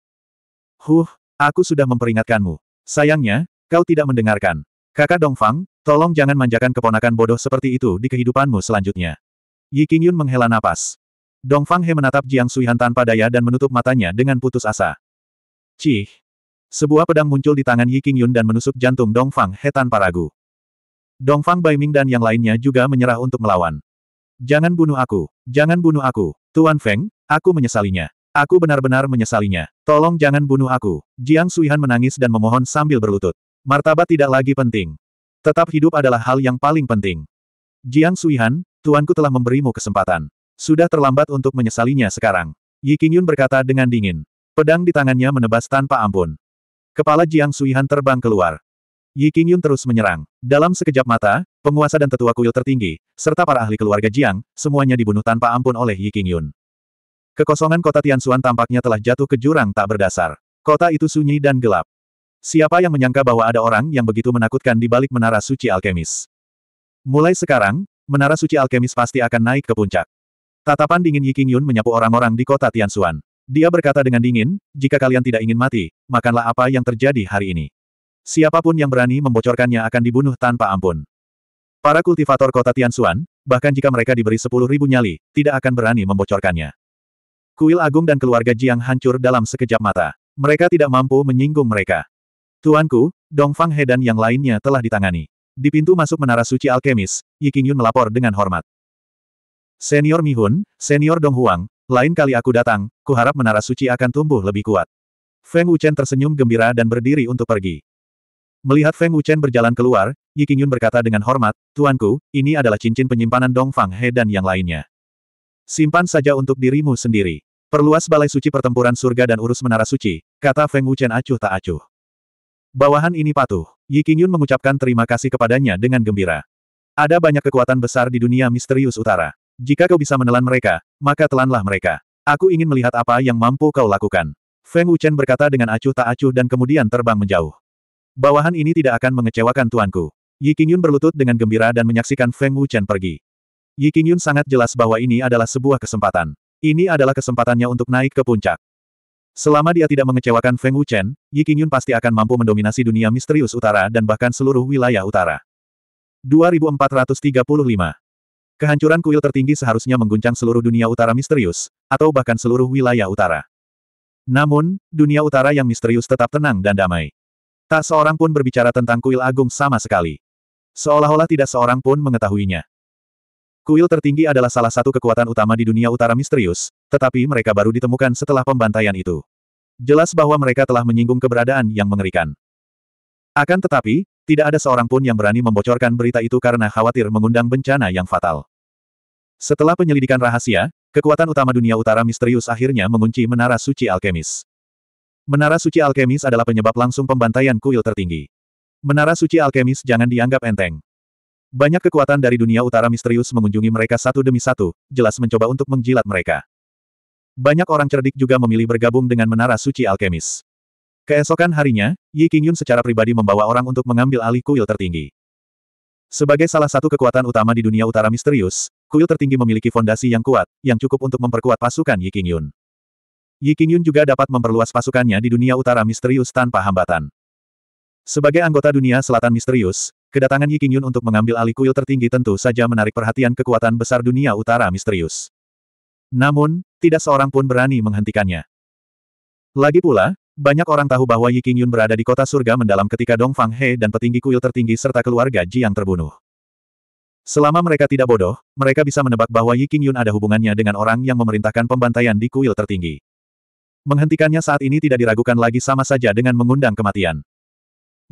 Speaker 1: Huh, aku sudah memperingatkanmu. Sayangnya, kau tidak mendengarkan. Kakak Dongfang, Tolong jangan manjakan keponakan bodoh seperti itu di kehidupanmu selanjutnya. Yi Qingyun menghela napas. Dong Fang He menatap Jiang Suihan tanpa daya dan menutup matanya dengan putus asa. Cih! Sebuah pedang muncul di tangan Yi Qingyun dan menusuk jantung Dong Fang He tanpa ragu. Dong Fang Ming dan yang lainnya juga menyerah untuk melawan. Jangan bunuh aku! Jangan bunuh aku! Tuan Feng, aku menyesalinya. Aku benar-benar menyesalinya. Tolong jangan bunuh aku. Jiang Suihan menangis dan memohon sambil berlutut. Martabat tidak lagi penting. Tetap hidup adalah hal yang paling penting. Jiang Suihan, tuanku telah memberimu kesempatan. Sudah terlambat untuk menyesalinya sekarang. Yi Qingyun berkata dengan dingin. Pedang di tangannya menebas tanpa ampun. Kepala Jiang Suihan terbang keluar. Yi Qingyun terus menyerang. Dalam sekejap mata, penguasa dan tetua kuil tertinggi, serta para ahli keluarga Jiang, semuanya dibunuh tanpa ampun oleh Yi Qingyun. Kekosongan kota Tianxuan tampaknya telah jatuh ke jurang tak berdasar. Kota itu sunyi dan gelap. Siapa yang menyangka bahwa ada orang yang begitu menakutkan di balik menara suci alkemis? Mulai sekarang, menara suci alkemis pasti akan naik ke puncak. Tatapan dingin Yi Qingyun menyapu orang-orang di kota Tianxuan. Dia berkata dengan dingin, jika kalian tidak ingin mati, makanlah apa yang terjadi hari ini. Siapapun yang berani membocorkannya akan dibunuh tanpa ampun. Para kultivator kota Tianxuan, bahkan jika mereka diberi sepuluh ribu nyali, tidak akan berani membocorkannya. Kuil Agung dan keluarga Jiang hancur dalam sekejap mata. Mereka tidak mampu menyinggung mereka. Tuanku, Dongfang He dan yang lainnya telah ditangani. Di pintu masuk Menara Suci Alkemis, Yi Yun melapor dengan hormat. Senior Mihun, Senior Dong Huang, lain kali aku datang, kuharap Menara Suci akan tumbuh lebih kuat. Feng Wuchen tersenyum gembira dan berdiri untuk pergi. Melihat Feng Wuchen berjalan keluar, Yi Yun berkata dengan hormat, Tuanku, ini adalah cincin penyimpanan Dongfang He dan yang lainnya. Simpan saja untuk dirimu sendiri. Perluas balai suci pertempuran surga dan urus menara suci, kata Feng Wuchen acuh tak acuh. Bawahan ini patuh. Yi Qingyun mengucapkan terima kasih kepadanya dengan gembira. Ada banyak kekuatan besar di dunia misterius utara. Jika kau bisa menelan mereka, maka telanlah mereka. Aku ingin melihat apa yang mampu kau lakukan. Feng Wuchen berkata dengan acuh tak acuh dan kemudian terbang menjauh. Bawahan ini tidak akan mengecewakan tuanku. Yi Qingyun berlutut dengan gembira dan menyaksikan Feng Wuchen pergi. Yi Qingyun sangat jelas bahwa ini adalah sebuah kesempatan. Ini adalah kesempatannya untuk naik ke puncak. Selama dia tidak mengecewakan Feng Wuchen, Yi Qingyun pasti akan mampu mendominasi dunia misterius utara dan bahkan seluruh wilayah utara. 2435 Kehancuran kuil tertinggi seharusnya mengguncang seluruh dunia utara misterius, atau bahkan seluruh wilayah utara. Namun, dunia utara yang misterius tetap tenang dan damai. Tak seorang pun berbicara tentang kuil agung sama sekali. Seolah-olah tidak seorang pun mengetahuinya. Kuil tertinggi adalah salah satu kekuatan utama di dunia utara misterius, tetapi mereka baru ditemukan setelah pembantaian itu. Jelas bahwa mereka telah menyinggung keberadaan yang mengerikan. Akan tetapi, tidak ada seorang pun yang berani membocorkan berita itu karena khawatir mengundang bencana yang fatal. Setelah penyelidikan rahasia, kekuatan utama dunia utara misterius akhirnya mengunci Menara Suci Alkemis. Menara Suci Alkemis adalah penyebab langsung pembantaian kuil tertinggi. Menara Suci Alkemis jangan dianggap enteng. Banyak kekuatan dari dunia utara misterius mengunjungi mereka satu demi satu, jelas mencoba untuk menjilat mereka. Banyak orang cerdik juga memilih bergabung dengan Menara Suci Alkemis. Keesokan harinya, Yi Qingyun secara pribadi membawa orang untuk mengambil alih kuil tertinggi. Sebagai salah satu kekuatan utama di dunia utara misterius, kuil tertinggi memiliki fondasi yang kuat, yang cukup untuk memperkuat pasukan Yi Qingyun. Yi Qingyun juga dapat memperluas pasukannya di dunia utara misterius tanpa hambatan. Sebagai anggota dunia selatan misterius, Kedatangan Yi Qingyun untuk mengambil alih kuil tertinggi tentu saja menarik perhatian kekuatan besar dunia utara misterius. Namun, tidak seorang pun berani menghentikannya. Lagi pula, banyak orang tahu bahwa Yi Qingyun berada di kota surga mendalam ketika Dong Fang He dan petinggi kuil tertinggi serta keluarga Ji yang terbunuh. Selama mereka tidak bodoh, mereka bisa menebak bahwa Yi Qingyun ada hubungannya dengan orang yang memerintahkan pembantaian di kuil tertinggi. Menghentikannya saat ini tidak diragukan lagi sama saja dengan mengundang kematian.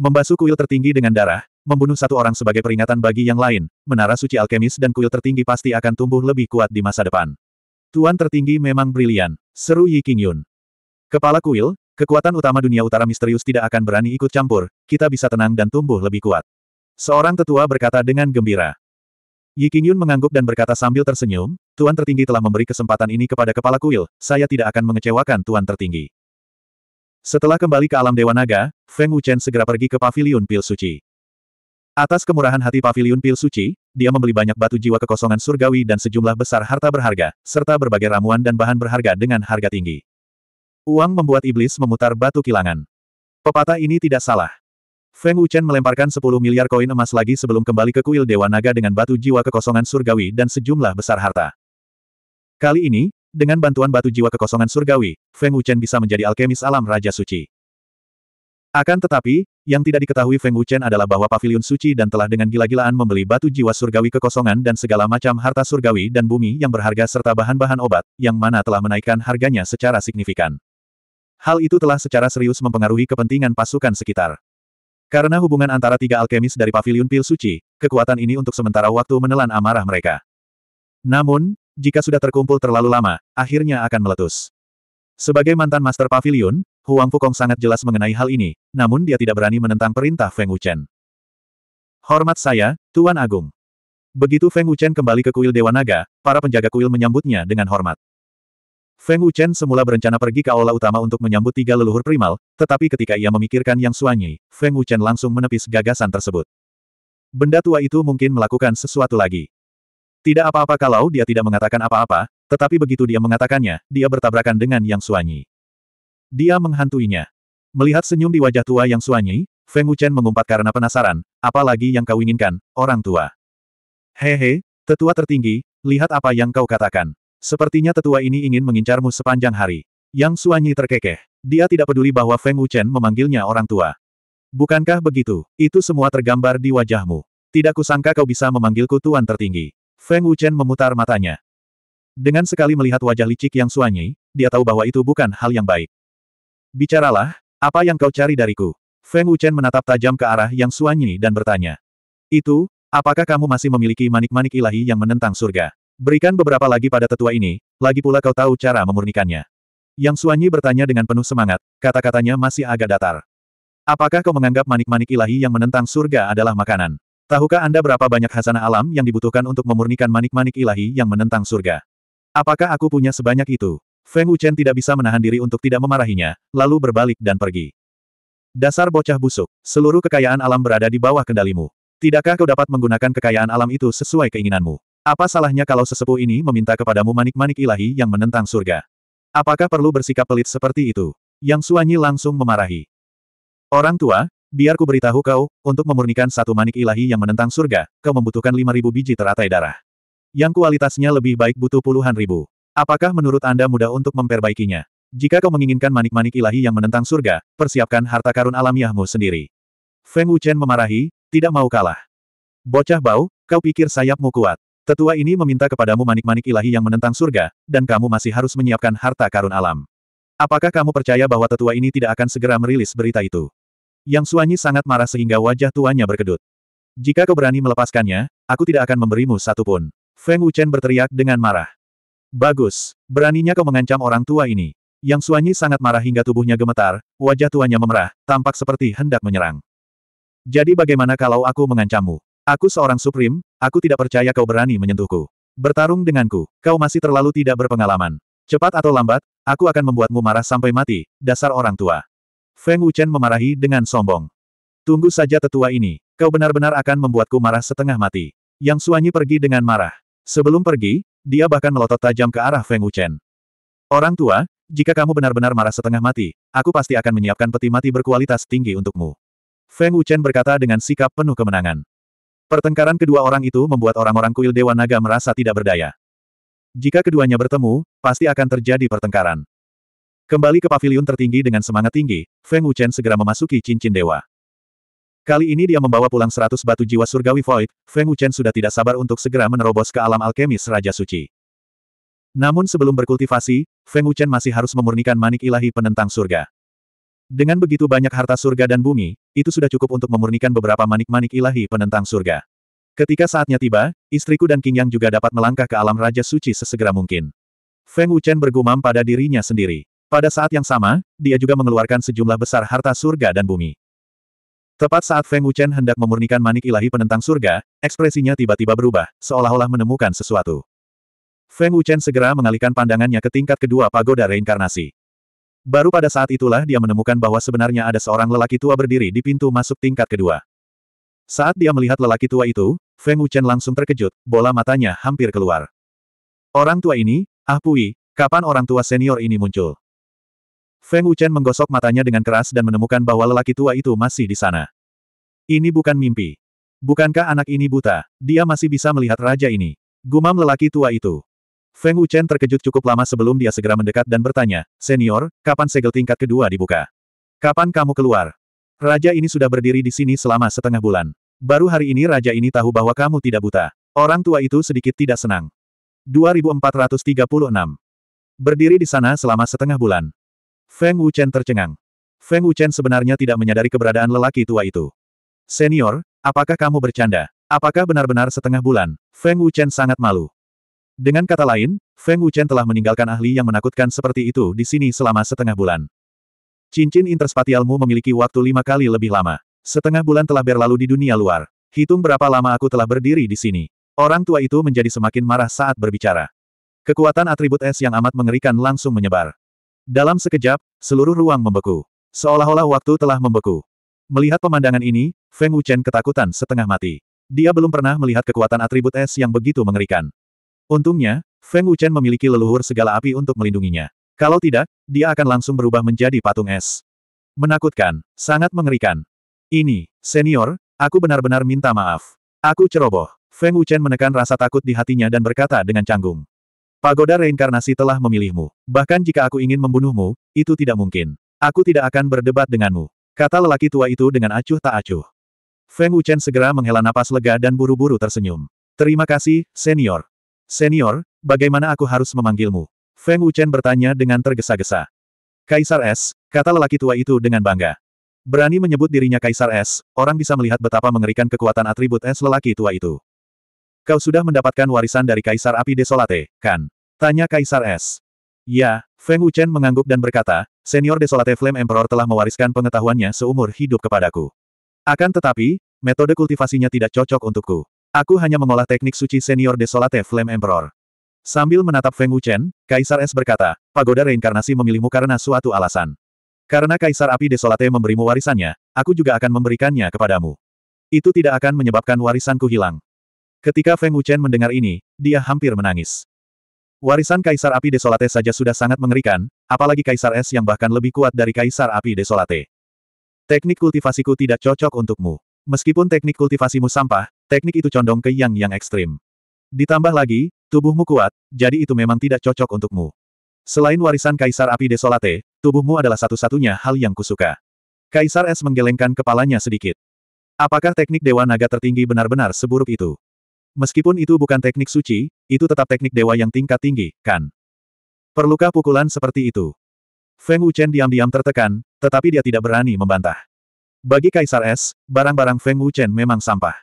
Speaker 1: Membasuh kuil tertinggi dengan darah, Membunuh satu orang sebagai peringatan bagi yang lain, menara suci alkemis dan kuil tertinggi pasti akan tumbuh lebih kuat di masa depan. Tuan tertinggi memang brilian, seru Yi Qingyun. Kepala kuil, kekuatan utama dunia utara misterius tidak akan berani ikut campur, kita bisa tenang dan tumbuh lebih kuat. Seorang tetua berkata dengan gembira. Yi Qingyun mengangguk dan berkata sambil tersenyum, Tuan tertinggi telah memberi kesempatan ini kepada kepala kuil, saya tidak akan mengecewakan Tuan tertinggi. Setelah kembali ke alam Dewa Naga, Feng Wuchen segera pergi ke paviliun pil suci. Atas kemurahan hati Pavilion pil suci, dia membeli banyak batu jiwa kekosongan surgawi dan sejumlah besar harta berharga, serta berbagai ramuan dan bahan berharga dengan harga tinggi. Uang membuat iblis memutar batu kilangan. Pepatah ini tidak salah. Feng Wuchen melemparkan 10 miliar koin emas lagi sebelum kembali ke kuil Dewa Naga dengan batu jiwa kekosongan surgawi dan sejumlah besar harta. Kali ini, dengan bantuan batu jiwa kekosongan surgawi, Feng Wuchen bisa menjadi alkemis alam Raja Suci. Akan tetapi, yang tidak diketahui Feng Wuchen adalah bahwa pavilion suci dan telah dengan gila-gilaan membeli batu jiwa surgawi kekosongan dan segala macam harta surgawi dan bumi yang berharga serta bahan-bahan obat, yang mana telah menaikkan harganya secara signifikan. Hal itu telah secara serius mempengaruhi kepentingan pasukan sekitar. Karena hubungan antara tiga alkemis dari pavilion pil suci, kekuatan ini untuk sementara waktu menelan amarah mereka. Namun, jika sudah terkumpul terlalu lama, akhirnya akan meletus. Sebagai mantan Master Pavilion, Huang Kong sangat jelas mengenai hal ini, namun dia tidak berani menentang perintah Feng Wuchen. Hormat saya, Tuan Agung. Begitu Feng Wuchen kembali ke kuil Dewa Naga, para penjaga kuil menyambutnya dengan hormat. Feng Wuchen semula berencana pergi ke aula utama untuk menyambut tiga leluhur primal, tetapi ketika ia memikirkan Yang Suanyi, Feng Wuchen langsung menepis gagasan tersebut. Benda tua itu mungkin melakukan sesuatu lagi. Tidak apa-apa kalau dia tidak mengatakan apa-apa, tetapi begitu dia mengatakannya, dia bertabrakan dengan Yang Suanyi. Dia menghantuinya. Melihat senyum di wajah tua yang suanyi, Feng Wuchen mengumpat karena penasaran, apa lagi yang kau inginkan, orang tua. Hehe, tetua tertinggi, lihat apa yang kau katakan. Sepertinya tetua ini ingin mengincarmu sepanjang hari. Yang suanyi terkekeh. Dia tidak peduli bahwa Feng Wuchen memanggilnya orang tua. Bukankah begitu? Itu semua tergambar di wajahmu. Tidak kusangka kau bisa memanggilku tuan tertinggi. Feng Wuchen memutar matanya. Dengan sekali melihat wajah licik yang suanyi, dia tahu bahwa itu bukan hal yang baik. Bicaralah, apa yang kau cari dariku? Feng Wuchen menatap tajam ke arah yang suanyi dan bertanya. Itu, apakah kamu masih memiliki manik-manik ilahi yang menentang surga? Berikan beberapa lagi pada tetua ini, lagi pula kau tahu cara memurnikannya. Yang suanyi bertanya dengan penuh semangat, kata-katanya masih agak datar. Apakah kau menganggap manik-manik ilahi yang menentang surga adalah makanan? Tahukah Anda berapa banyak hazanah alam yang dibutuhkan untuk memurnikan manik-manik ilahi yang menentang surga? Apakah aku punya sebanyak itu? Feng Wuchen tidak bisa menahan diri untuk tidak memarahinya, lalu berbalik dan pergi. Dasar bocah busuk, seluruh kekayaan alam berada di bawah kendalimu. Tidakkah kau dapat menggunakan kekayaan alam itu sesuai keinginanmu? Apa salahnya kalau sesepuh ini meminta kepadamu manik-manik ilahi yang menentang surga? Apakah perlu bersikap pelit seperti itu? Yang Suanyi langsung memarahi. Orang tua, biarku beritahu kau, untuk memurnikan satu manik ilahi yang menentang surga, kau membutuhkan lima ribu biji teratai darah. Yang kualitasnya lebih baik butuh puluhan ribu. Apakah menurut Anda mudah untuk memperbaikinya? Jika kau menginginkan manik-manik ilahi yang menentang surga, persiapkan harta karun alamiahmu sendiri. Feng Wuchen memarahi, tidak mau kalah. Bocah bau, kau pikir sayapmu kuat. Tetua ini meminta kepadamu manik-manik ilahi yang menentang surga, dan kamu masih harus menyiapkan harta karun alam. Apakah kamu percaya bahwa tetua ini tidak akan segera merilis berita itu? Yang Suanyi sangat marah sehingga wajah tuanya berkedut. Jika kau berani melepaskannya, aku tidak akan memberimu satupun. Feng Wuchen berteriak dengan marah. Bagus. Beraninya kau mengancam orang tua ini. Yang Suanyi sangat marah hingga tubuhnya gemetar, wajah tuanya memerah, tampak seperti hendak menyerang. Jadi bagaimana kalau aku mengancammu? Aku seorang Supreme, aku tidak percaya kau berani menyentuhku. Bertarung denganku, kau masih terlalu tidak berpengalaman. Cepat atau lambat, aku akan membuatmu marah sampai mati, dasar orang tua. Feng Wuchen memarahi dengan sombong. Tunggu saja tetua ini, kau benar-benar akan membuatku marah setengah mati. Yang Suanyi pergi dengan marah. Sebelum pergi, dia bahkan melotot tajam ke arah Feng Wuchen. Orang tua, jika kamu benar-benar marah setengah mati, aku pasti akan menyiapkan peti mati berkualitas tinggi untukmu. Feng Wuchen berkata dengan sikap penuh kemenangan. Pertengkaran kedua orang itu membuat orang-orang kuil Dewa Naga merasa tidak berdaya. Jika keduanya bertemu, pasti akan terjadi pertengkaran. Kembali ke pavilion tertinggi dengan semangat tinggi, Feng Wuchen segera memasuki cincin dewa. Kali ini dia membawa pulang seratus batu jiwa surgawi void, Feng Wuchen sudah tidak sabar untuk segera menerobos ke alam alkemis Raja Suci. Namun sebelum berkultivasi, Feng Wuchen masih harus memurnikan manik ilahi penentang surga. Dengan begitu banyak harta surga dan bumi, itu sudah cukup untuk memurnikan beberapa manik-manik ilahi penentang surga. Ketika saatnya tiba, istriku dan King Yang juga dapat melangkah ke alam Raja Suci sesegera mungkin. Feng Wuchen bergumam pada dirinya sendiri. Pada saat yang sama, dia juga mengeluarkan sejumlah besar harta surga dan bumi. Tepat saat Feng Wuchen hendak memurnikan manik ilahi penentang surga, ekspresinya tiba-tiba berubah, seolah-olah menemukan sesuatu. Feng Wuchen segera mengalihkan pandangannya ke tingkat kedua pagoda reinkarnasi. Baru pada saat itulah dia menemukan bahwa sebenarnya ada seorang lelaki tua berdiri di pintu masuk tingkat kedua. Saat dia melihat lelaki tua itu, Feng Wuchen langsung terkejut, bola matanya hampir keluar. Orang tua ini, Ah Pui, kapan orang tua senior ini muncul? Feng Wuchen menggosok matanya dengan keras dan menemukan bahwa lelaki tua itu masih di sana. Ini bukan mimpi. Bukankah anak ini buta? Dia masih bisa melihat raja ini. Gumam lelaki tua itu. Feng Wuchen terkejut cukup lama sebelum dia segera mendekat dan bertanya, Senior, kapan segel tingkat kedua dibuka? Kapan kamu keluar? Raja ini sudah berdiri di sini selama setengah bulan. Baru hari ini raja ini tahu bahwa kamu tidak buta. Orang tua itu sedikit tidak senang. 2436. Berdiri di sana selama setengah bulan. Feng Wuchen tercengang. Feng Wuchen sebenarnya tidak menyadari keberadaan lelaki tua itu. Senior, apakah kamu bercanda? Apakah benar-benar setengah bulan? Feng Wuchen sangat malu. Dengan kata lain, Feng Wuchen telah meninggalkan ahli yang menakutkan seperti itu di sini selama setengah bulan. Cincin interspatialmu memiliki waktu lima kali lebih lama. Setengah bulan telah berlalu di dunia luar. Hitung berapa lama aku telah berdiri di sini. Orang tua itu menjadi semakin marah saat berbicara. Kekuatan atribut es yang amat mengerikan langsung menyebar. Dalam sekejap, seluruh ruang membeku. Seolah-olah waktu telah membeku. Melihat pemandangan ini, Feng Wuchen ketakutan setengah mati. Dia belum pernah melihat kekuatan atribut es yang begitu mengerikan. Untungnya, Feng Wuchen memiliki leluhur segala api untuk melindunginya. Kalau tidak, dia akan langsung berubah menjadi patung es. Menakutkan, sangat mengerikan. Ini, senior, aku benar-benar minta maaf. Aku ceroboh. Feng Wuchen menekan rasa takut di hatinya dan berkata dengan canggung. Pagoda reinkarnasi telah memilihmu. Bahkan jika aku ingin membunuhmu, itu tidak mungkin. Aku tidak akan berdebat denganmu. Kata lelaki tua itu dengan acuh tak acuh. Feng Wuchen segera menghela napas lega dan buru-buru tersenyum. Terima kasih, senior. Senior, bagaimana aku harus memanggilmu? Feng Wuchen bertanya dengan tergesa-gesa. Kaisar S, kata lelaki tua itu dengan bangga. Berani menyebut dirinya Kaisar S, orang bisa melihat betapa mengerikan kekuatan atribut S lelaki tua itu. Kau sudah mendapatkan warisan dari Kaisar Api Desolate, kan? Tanya Kaisar S. Ya, Feng Wuchen mengangguk dan berkata, Senior Desolate Flame Emperor telah mewariskan pengetahuannya seumur hidup kepadaku. Akan tetapi, metode kultivasinya tidak cocok untukku. Aku hanya mengolah teknik suci Senior Desolate Flame Emperor. Sambil menatap Feng Wuchen, Kaisar S berkata, Pagoda Reinkarnasi memilihmu karena suatu alasan. Karena Kaisar Api Desolate memberimu warisannya, aku juga akan memberikannya kepadamu. Itu tidak akan menyebabkan warisanku hilang. Ketika Feng Wuchen mendengar ini, dia hampir menangis. Warisan Kaisar Api Desolate saja sudah sangat mengerikan, apalagi Kaisar Es yang bahkan lebih kuat dari Kaisar Api Desolate. Teknik kultivasiku tidak cocok untukmu. Meskipun teknik kultivasimu sampah, teknik itu condong ke yang yang ekstrim. Ditambah lagi, tubuhmu kuat, jadi itu memang tidak cocok untukmu. Selain warisan Kaisar Api Desolate, tubuhmu adalah satu-satunya hal yang kusuka. Kaisar Es menggelengkan kepalanya sedikit. Apakah teknik Dewa Naga tertinggi benar-benar seburuk itu? Meskipun itu bukan teknik suci, itu tetap teknik dewa yang tingkat tinggi, kan? Perlukah pukulan seperti itu? Feng Wuchen diam-diam tertekan, tetapi dia tidak berani membantah. Bagi Kaisar Es, barang-barang Feng Wuchen memang sampah.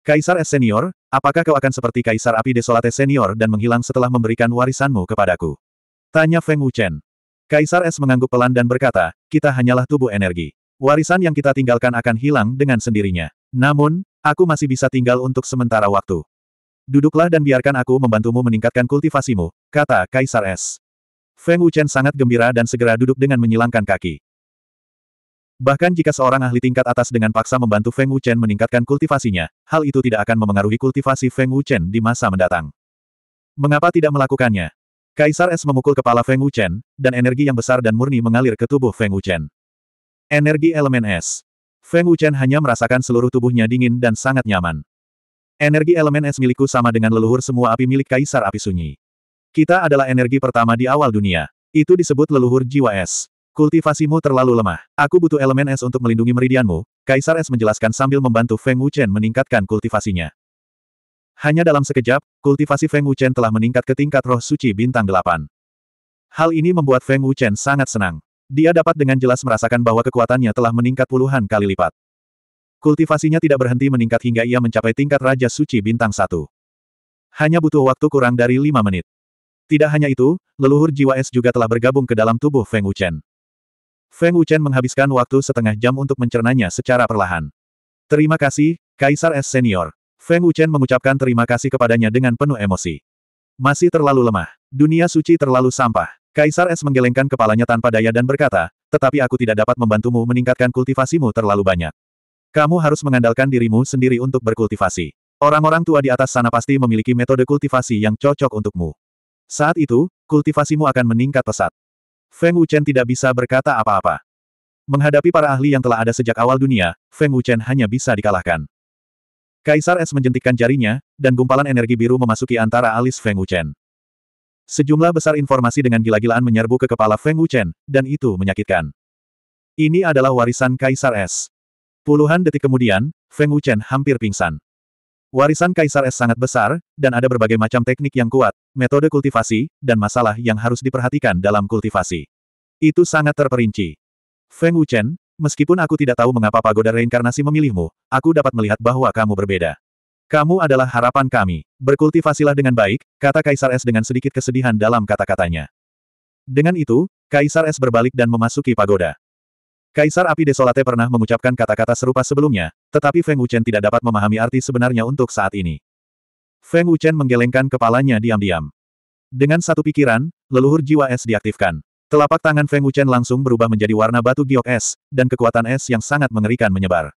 Speaker 1: Kaisar Es senior, apakah kau akan seperti Kaisar Api Desolate senior dan menghilang setelah memberikan warisanmu kepadaku? Tanya Feng Wuchen. Kaisar Es mengangguk pelan dan berkata, kita hanyalah tubuh energi. Warisan yang kita tinggalkan akan hilang dengan sendirinya. Namun, Aku masih bisa tinggal untuk sementara waktu. Duduklah dan biarkan aku membantumu meningkatkan kultivasimu, kata Kaisar S. Feng Wuchen sangat gembira dan segera duduk dengan menyilangkan kaki. Bahkan jika seorang ahli tingkat atas dengan paksa membantu Feng Wuchen meningkatkan kultivasinya, hal itu tidak akan memengaruhi kultivasi Feng Wuchen di masa mendatang. Mengapa tidak melakukannya? Kaisar S memukul kepala Feng Wuchen, dan energi yang besar dan murni mengalir ke tubuh Feng Wuchen. Energi elemen es. Feng Wuchen hanya merasakan seluruh tubuhnya dingin dan sangat nyaman. Energi elemen es milikku sama dengan leluhur semua api milik Kaisar Api Sunyi. Kita adalah energi pertama di awal dunia. Itu disebut leluhur jiwa es. Kultivasimu terlalu lemah. Aku butuh elemen es untuk melindungi meridianmu, Kaisar Es menjelaskan sambil membantu Feng Wuchen meningkatkan kultivasinya. Hanya dalam sekejap, kultivasi Feng Wuchen telah meningkat ke tingkat roh suci bintang delapan. Hal ini membuat Feng Wuchen sangat senang. Dia dapat dengan jelas merasakan bahwa kekuatannya telah meningkat puluhan kali lipat. Kultivasinya tidak berhenti meningkat hingga ia mencapai tingkat Raja Suci Bintang Satu. Hanya butuh waktu kurang dari lima menit. Tidak hanya itu, leluhur jiwa es juga telah bergabung ke dalam tubuh Feng Wuchen. Feng Wuchen menghabiskan waktu setengah jam untuk mencernanya secara perlahan. Terima kasih, Kaisar Es Senior. Feng Wuchen mengucapkan terima kasih kepadanya dengan penuh emosi. Masih terlalu lemah. Dunia suci terlalu sampah. Kaisar Es menggelengkan kepalanya tanpa daya dan berkata, tetapi aku tidak dapat membantumu meningkatkan kultivasimu terlalu banyak. Kamu harus mengandalkan dirimu sendiri untuk berkultivasi. Orang-orang tua di atas sana pasti memiliki metode kultivasi yang cocok untukmu. Saat itu, kultivasimu akan meningkat pesat. Feng Wuchen tidak bisa berkata apa-apa. Menghadapi para ahli yang telah ada sejak awal dunia, Feng Wuchen hanya bisa dikalahkan. Kaisar Es menjentikkan jarinya, dan gumpalan energi biru memasuki antara alis Feng Wuchen. Sejumlah besar informasi dengan gila-gilaan menyerbu ke kepala Feng Wuchen, dan itu menyakitkan. Ini adalah warisan Kaisar Es. Puluhan detik kemudian, Feng Wuchen hampir pingsan. Warisan Kaisar Es sangat besar, dan ada berbagai macam teknik yang kuat, metode kultivasi, dan masalah yang harus diperhatikan dalam kultivasi. Itu sangat terperinci. Feng Wuchen, meskipun aku tidak tahu mengapa pagoda reinkarnasi memilihmu, aku dapat melihat bahwa kamu berbeda. Kamu adalah harapan kami. Berkultivasilah dengan baik, kata Kaisar S dengan sedikit kesedihan dalam kata-katanya. Dengan itu, Kaisar S berbalik dan memasuki pagoda. Kaisar Api Desolate pernah mengucapkan kata-kata serupa sebelumnya, tetapi Feng Wuchen tidak dapat memahami arti sebenarnya untuk saat ini. Feng Wuchen menggelengkan kepalanya diam-diam. Dengan satu pikiran, leluhur jiwa es diaktifkan. Telapak tangan Feng Wuchen langsung berubah menjadi warna batu giok es, dan kekuatan es yang sangat mengerikan menyebar.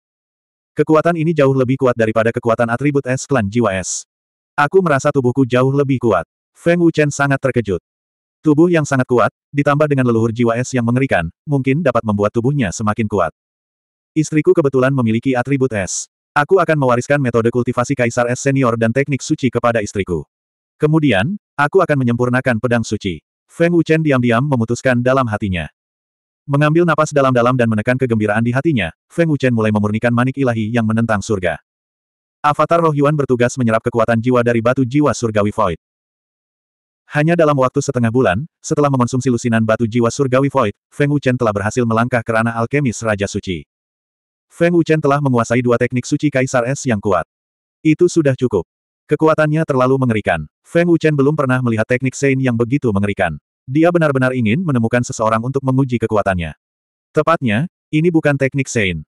Speaker 1: Kekuatan ini jauh lebih kuat daripada kekuatan atribut es klan jiwa es. Aku merasa tubuhku jauh lebih kuat. Feng Wuchen sangat terkejut. Tubuh yang sangat kuat, ditambah dengan leluhur jiwa es yang mengerikan, mungkin dapat membuat tubuhnya semakin kuat. Istriku kebetulan memiliki atribut es. Aku akan mewariskan metode kultivasi kaisar es senior dan teknik suci kepada istriku. Kemudian, aku akan menyempurnakan pedang suci. Feng Wuchen diam-diam memutuskan dalam hatinya. Mengambil napas dalam-dalam dan menekan kegembiraan di hatinya, Feng Wuchen mulai memurnikan manik ilahi yang menentang surga. Avatar Roh Yuan bertugas menyerap kekuatan jiwa dari batu jiwa surgawi Void. Hanya dalam waktu setengah bulan, setelah mengonsumsi lusinan batu jiwa surgawi Void, Feng Wuchen telah berhasil melangkah ke ranah alkemis Raja Suci. Feng Wuchen telah menguasai dua teknik suci Kaisar Es yang kuat. Itu sudah cukup. Kekuatannya terlalu mengerikan. Feng Wuchen belum pernah melihat teknik Sein yang begitu mengerikan. Dia benar-benar ingin menemukan seseorang untuk menguji kekuatannya. Tepatnya, ini bukan teknik Sein.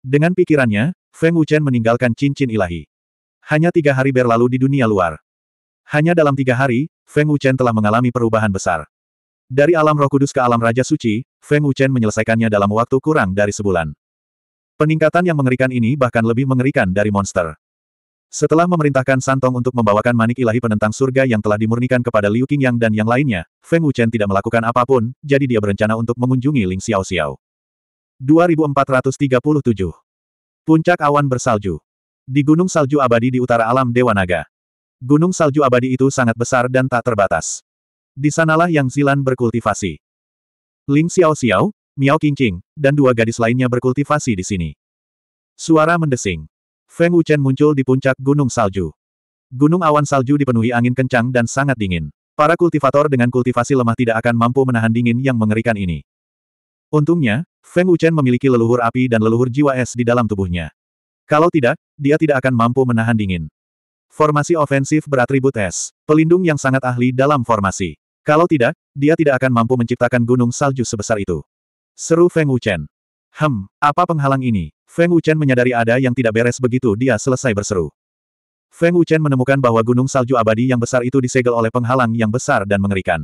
Speaker 1: Dengan pikirannya, Feng Wuchen meninggalkan cincin ilahi. Hanya tiga hari berlalu di dunia luar. Hanya dalam tiga hari, Feng Wuchen telah mengalami perubahan besar. Dari alam roh kudus ke alam Raja Suci, Feng Wuchen menyelesaikannya dalam waktu kurang dari sebulan. Peningkatan yang mengerikan ini bahkan lebih mengerikan dari monster. Setelah memerintahkan Santong untuk membawakan manik ilahi penentang surga yang telah dimurnikan kepada Liu Qingyang dan yang lainnya, Feng Wuchen tidak melakukan apapun, jadi dia berencana untuk mengunjungi Ling Xiao Xiao. 2437 Puncak Awan Bersalju Di Gunung Salju Abadi di utara alam Dewa Naga. Gunung Salju Abadi itu sangat besar dan tak terbatas. Di sanalah Yang Zilan berkultivasi. Ling Xiao Xiao, Miao Qingqing, dan dua gadis lainnya berkultivasi di sini. Suara mendesing. Feng Wuchen muncul di puncak Gunung Salju. Gunung awan salju dipenuhi angin kencang dan sangat dingin. Para kultivator dengan kultivasi lemah tidak akan mampu menahan dingin yang mengerikan ini. Untungnya, Feng Wuchen memiliki leluhur api dan leluhur jiwa es di dalam tubuhnya. Kalau tidak, dia tidak akan mampu menahan dingin. Formasi ofensif beratribut es, pelindung yang sangat ahli dalam formasi. Kalau tidak, dia tidak akan mampu menciptakan gunung salju sebesar itu. Seru Feng Wuchen. Hem, apa penghalang ini? Feng Wuchen menyadari ada yang tidak beres begitu dia selesai berseru. Feng Wuchen menemukan bahwa gunung salju abadi yang besar itu disegel oleh penghalang yang besar dan mengerikan.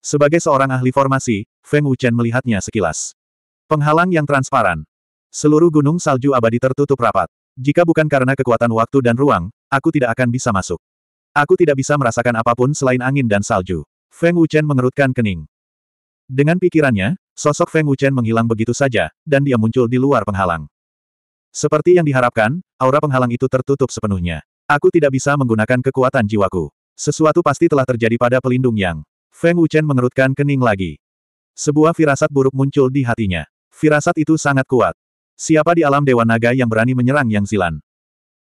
Speaker 1: Sebagai seorang ahli formasi, Feng Wuchen melihatnya sekilas. Penghalang yang transparan. Seluruh gunung salju abadi tertutup rapat. Jika bukan karena kekuatan waktu dan ruang, aku tidak akan bisa masuk. Aku tidak bisa merasakan apapun selain angin dan salju. Feng Wuchen mengerutkan kening. Dengan pikirannya, sosok Feng Wuchen menghilang begitu saja, dan dia muncul di luar penghalang. Seperti yang diharapkan, aura penghalang itu tertutup sepenuhnya. Aku tidak bisa menggunakan kekuatan jiwaku. Sesuatu pasti telah terjadi pada pelindung yang. Feng Wuchen mengerutkan kening lagi. Sebuah firasat buruk muncul di hatinya. Firasat itu sangat kuat. Siapa di alam Dewa Naga yang berani menyerang Yang Zilan?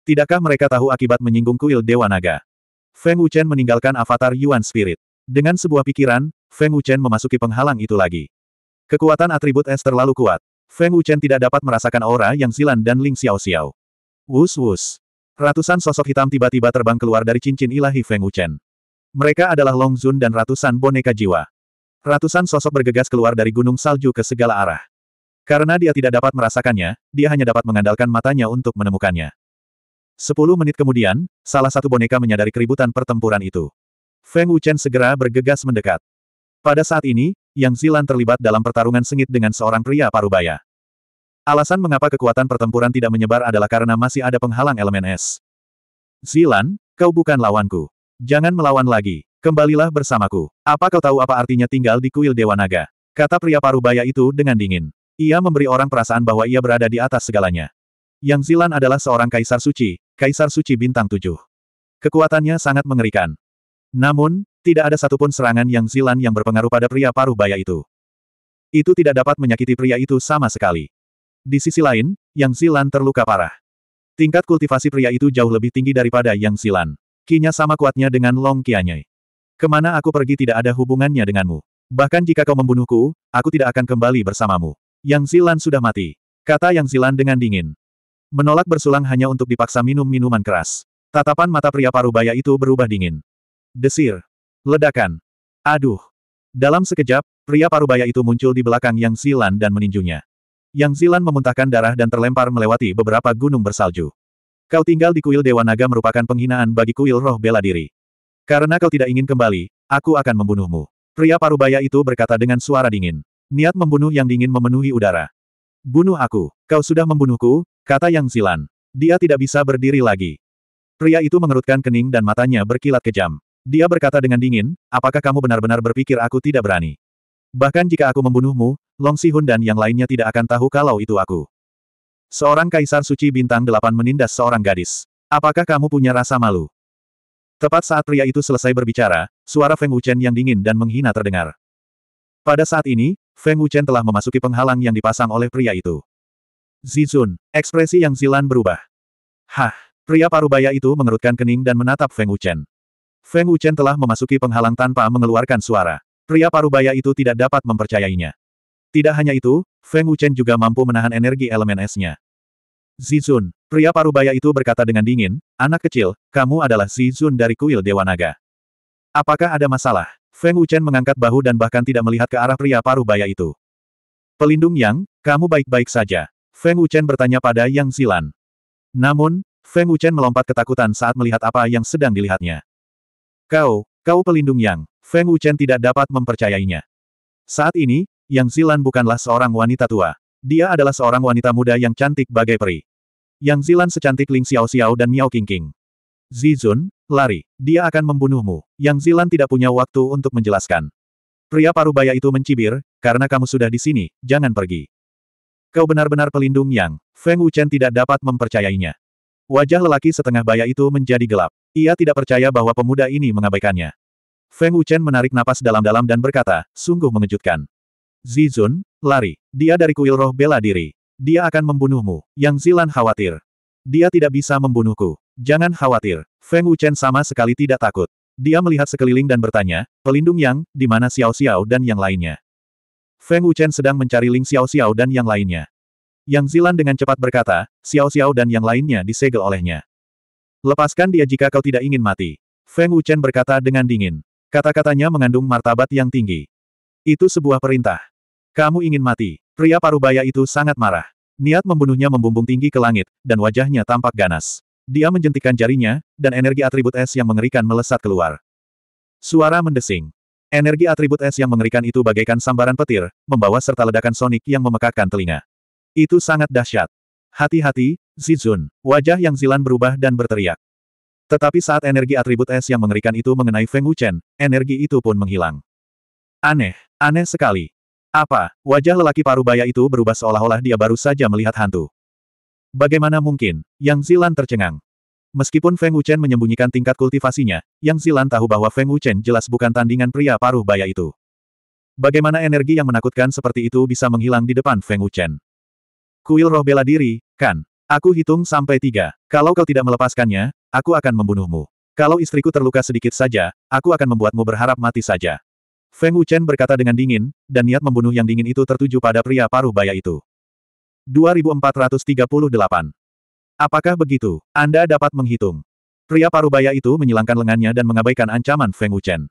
Speaker 1: Tidakkah mereka tahu akibat menyinggung kuil Dewa Naga? Feng Wuchen meninggalkan avatar Yuan Spirit. Dengan sebuah pikiran, Feng Wuchen memasuki penghalang itu lagi. Kekuatan atribut es terlalu kuat. Feng Wuchen tidak dapat merasakan aura yang silan dan Ling Xiao Xiao. Wus wus. Ratusan sosok hitam tiba-tiba terbang keluar dari cincin ilahi Feng Wuchen. Mereka adalah Long Zun dan ratusan boneka jiwa. Ratusan sosok bergegas keluar dari gunung salju ke segala arah. Karena dia tidak dapat merasakannya, dia hanya dapat mengandalkan matanya untuk menemukannya. Sepuluh menit kemudian, salah satu boneka menyadari keributan pertempuran itu. Feng Wuchen segera bergegas mendekat. Pada saat ini, Yang Zilan terlibat dalam pertarungan sengit dengan seorang pria parubaya. Alasan mengapa kekuatan pertempuran tidak menyebar adalah karena masih ada penghalang elemen es. Zilan, kau bukan lawanku. Jangan melawan lagi. Kembalilah bersamaku. Apa kau tahu apa artinya tinggal di kuil Dewa Naga? Kata pria parubaya itu dengan dingin. Ia memberi orang perasaan bahwa ia berada di atas segalanya. Yang Zilan adalah seorang kaisar suci, kaisar suci bintang tujuh. Kekuatannya sangat mengerikan. Namun, tidak ada satupun serangan yang zilan yang berpengaruh pada pria paruh baya itu. Itu tidak dapat menyakiti pria itu sama sekali. Di sisi lain, Yang Zilan terluka parah. Tingkat kultivasi pria itu jauh lebih tinggi daripada Yang Zilan. Kinya sama kuatnya dengan Long Kianyai. Kemana aku pergi tidak ada hubungannya denganmu. Bahkan jika kau membunuhku, aku tidak akan kembali bersamamu. Yang Zilan sudah mati. Kata Yang Zilan dengan dingin. Menolak bersulang hanya untuk dipaksa minum minuman keras. Tatapan mata pria parubaya itu berubah dingin. Desir. Ledakan. Aduh. Dalam sekejap, pria parubaya itu muncul di belakang Yang Zilan dan meninjunya. Yang Zilan memuntahkan darah dan terlempar melewati beberapa gunung bersalju. Kau tinggal di kuil Dewa Naga merupakan penghinaan bagi kuil roh bela diri. Karena kau tidak ingin kembali, aku akan membunuhmu. Pria parubaya itu berkata dengan suara dingin. Niat membunuh yang dingin memenuhi udara. Bunuh aku, kau sudah membunuhku, kata Yang Zilan. Dia tidak bisa berdiri lagi. Pria itu mengerutkan kening dan matanya berkilat kejam. Dia berkata dengan dingin, apakah kamu benar-benar berpikir aku tidak berani? Bahkan jika aku membunuhmu, Long Hun dan yang lainnya tidak akan tahu kalau itu aku. Seorang kaisar suci bintang delapan menindas seorang gadis. Apakah kamu punya rasa malu? Tepat saat pria itu selesai berbicara, suara Feng Wuchen yang dingin dan menghina terdengar. Pada saat ini, Feng Wuchen telah memasuki penghalang yang dipasang oleh pria itu. Zizun, ekspresi yang zilan berubah. Hah, pria parubaya itu mengerutkan kening dan menatap Feng Wuchen. Feng Wuchen telah memasuki penghalang tanpa mengeluarkan suara. Pria parubaya itu tidak dapat mempercayainya. Tidak hanya itu, Feng Wuchen juga mampu menahan energi elemen esnya. Zizun, pria parubaya itu berkata dengan dingin, anak kecil, kamu adalah Zizun dari kuil Dewa Naga. Apakah ada masalah? Feng Wuchen mengangkat bahu dan bahkan tidak melihat ke arah pria parubaya itu. Pelindung Yang, kamu baik-baik saja. Feng Wuchen bertanya pada Yang Zilan. Namun, Feng Wuchen melompat ketakutan saat melihat apa yang sedang dilihatnya. Kau, kau pelindung Yang. Feng Wuchen tidak dapat mempercayainya. Saat ini, Yang Zilan bukanlah seorang wanita tua. Dia adalah seorang wanita muda yang cantik bagai peri. Yang Zilan secantik Ling Xiao Xiao dan Miao King King. Zizun, lari. Dia akan membunuhmu. Yang Zilan tidak punya waktu untuk menjelaskan. Pria parubaya itu mencibir, karena kamu sudah di sini, jangan pergi. Kau benar-benar pelindung Yang. Feng Wuchen tidak dapat mempercayainya. Wajah lelaki setengah baya itu menjadi gelap. Ia tidak percaya bahwa pemuda ini mengabaikannya. Feng Wuchen menarik napas dalam-dalam dan berkata, sungguh mengejutkan. Zizun, lari. Dia dari kuil roh bela diri. Dia akan membunuhmu. Yang Zilan khawatir. Dia tidak bisa membunuhku. Jangan khawatir. Feng Wuchen sama sekali tidak takut. Dia melihat sekeliling dan bertanya, pelindung Yang, di mana Xiao Xiao dan yang lainnya. Feng Wuchen sedang mencari Ling Xiao Xiao dan yang lainnya. Yang Zilan dengan cepat berkata, Xiao Xiao dan yang lainnya disegel olehnya. Lepaskan dia jika kau tidak ingin mati. Feng Wuchen berkata dengan dingin. Kata-katanya mengandung martabat yang tinggi. Itu sebuah perintah. Kamu ingin mati. Pria parubaya itu sangat marah. Niat membunuhnya membumbung tinggi ke langit, dan wajahnya tampak ganas. Dia menjentikan jarinya, dan energi atribut es yang mengerikan melesat keluar. Suara mendesing. Energi atribut es yang mengerikan itu bagaikan sambaran petir, membawa serta ledakan sonik yang memekakkan telinga. Itu sangat dahsyat. Hati-hati, Zizun. Wajah yang Zilan berubah dan berteriak. Tetapi saat energi atribut es yang mengerikan itu mengenai Feng Wuchen, energi itu pun menghilang. Aneh, aneh sekali. Apa, wajah lelaki paruh baya itu berubah seolah-olah dia baru saja melihat hantu. Bagaimana mungkin, Yang Zilan tercengang. Meskipun Feng Wuchen menyembunyikan tingkat kultivasinya, Yang Zilan tahu bahwa Feng Wuchen jelas bukan tandingan pria paruh baya itu. Bagaimana energi yang menakutkan seperti itu bisa menghilang di depan Feng Wuchen? Kuil roh bela diri, kan? Aku hitung sampai tiga. Kalau kau tidak melepaskannya, aku akan membunuhmu. Kalau istriku terluka sedikit saja, aku akan membuatmu berharap mati saja. Feng Wuchen berkata dengan dingin, dan niat membunuh yang dingin itu tertuju pada pria paruh baya itu. 2438 Apakah begitu? Anda dapat menghitung. Pria paruh baya itu menyilangkan lengannya dan mengabaikan ancaman Feng Wuchen.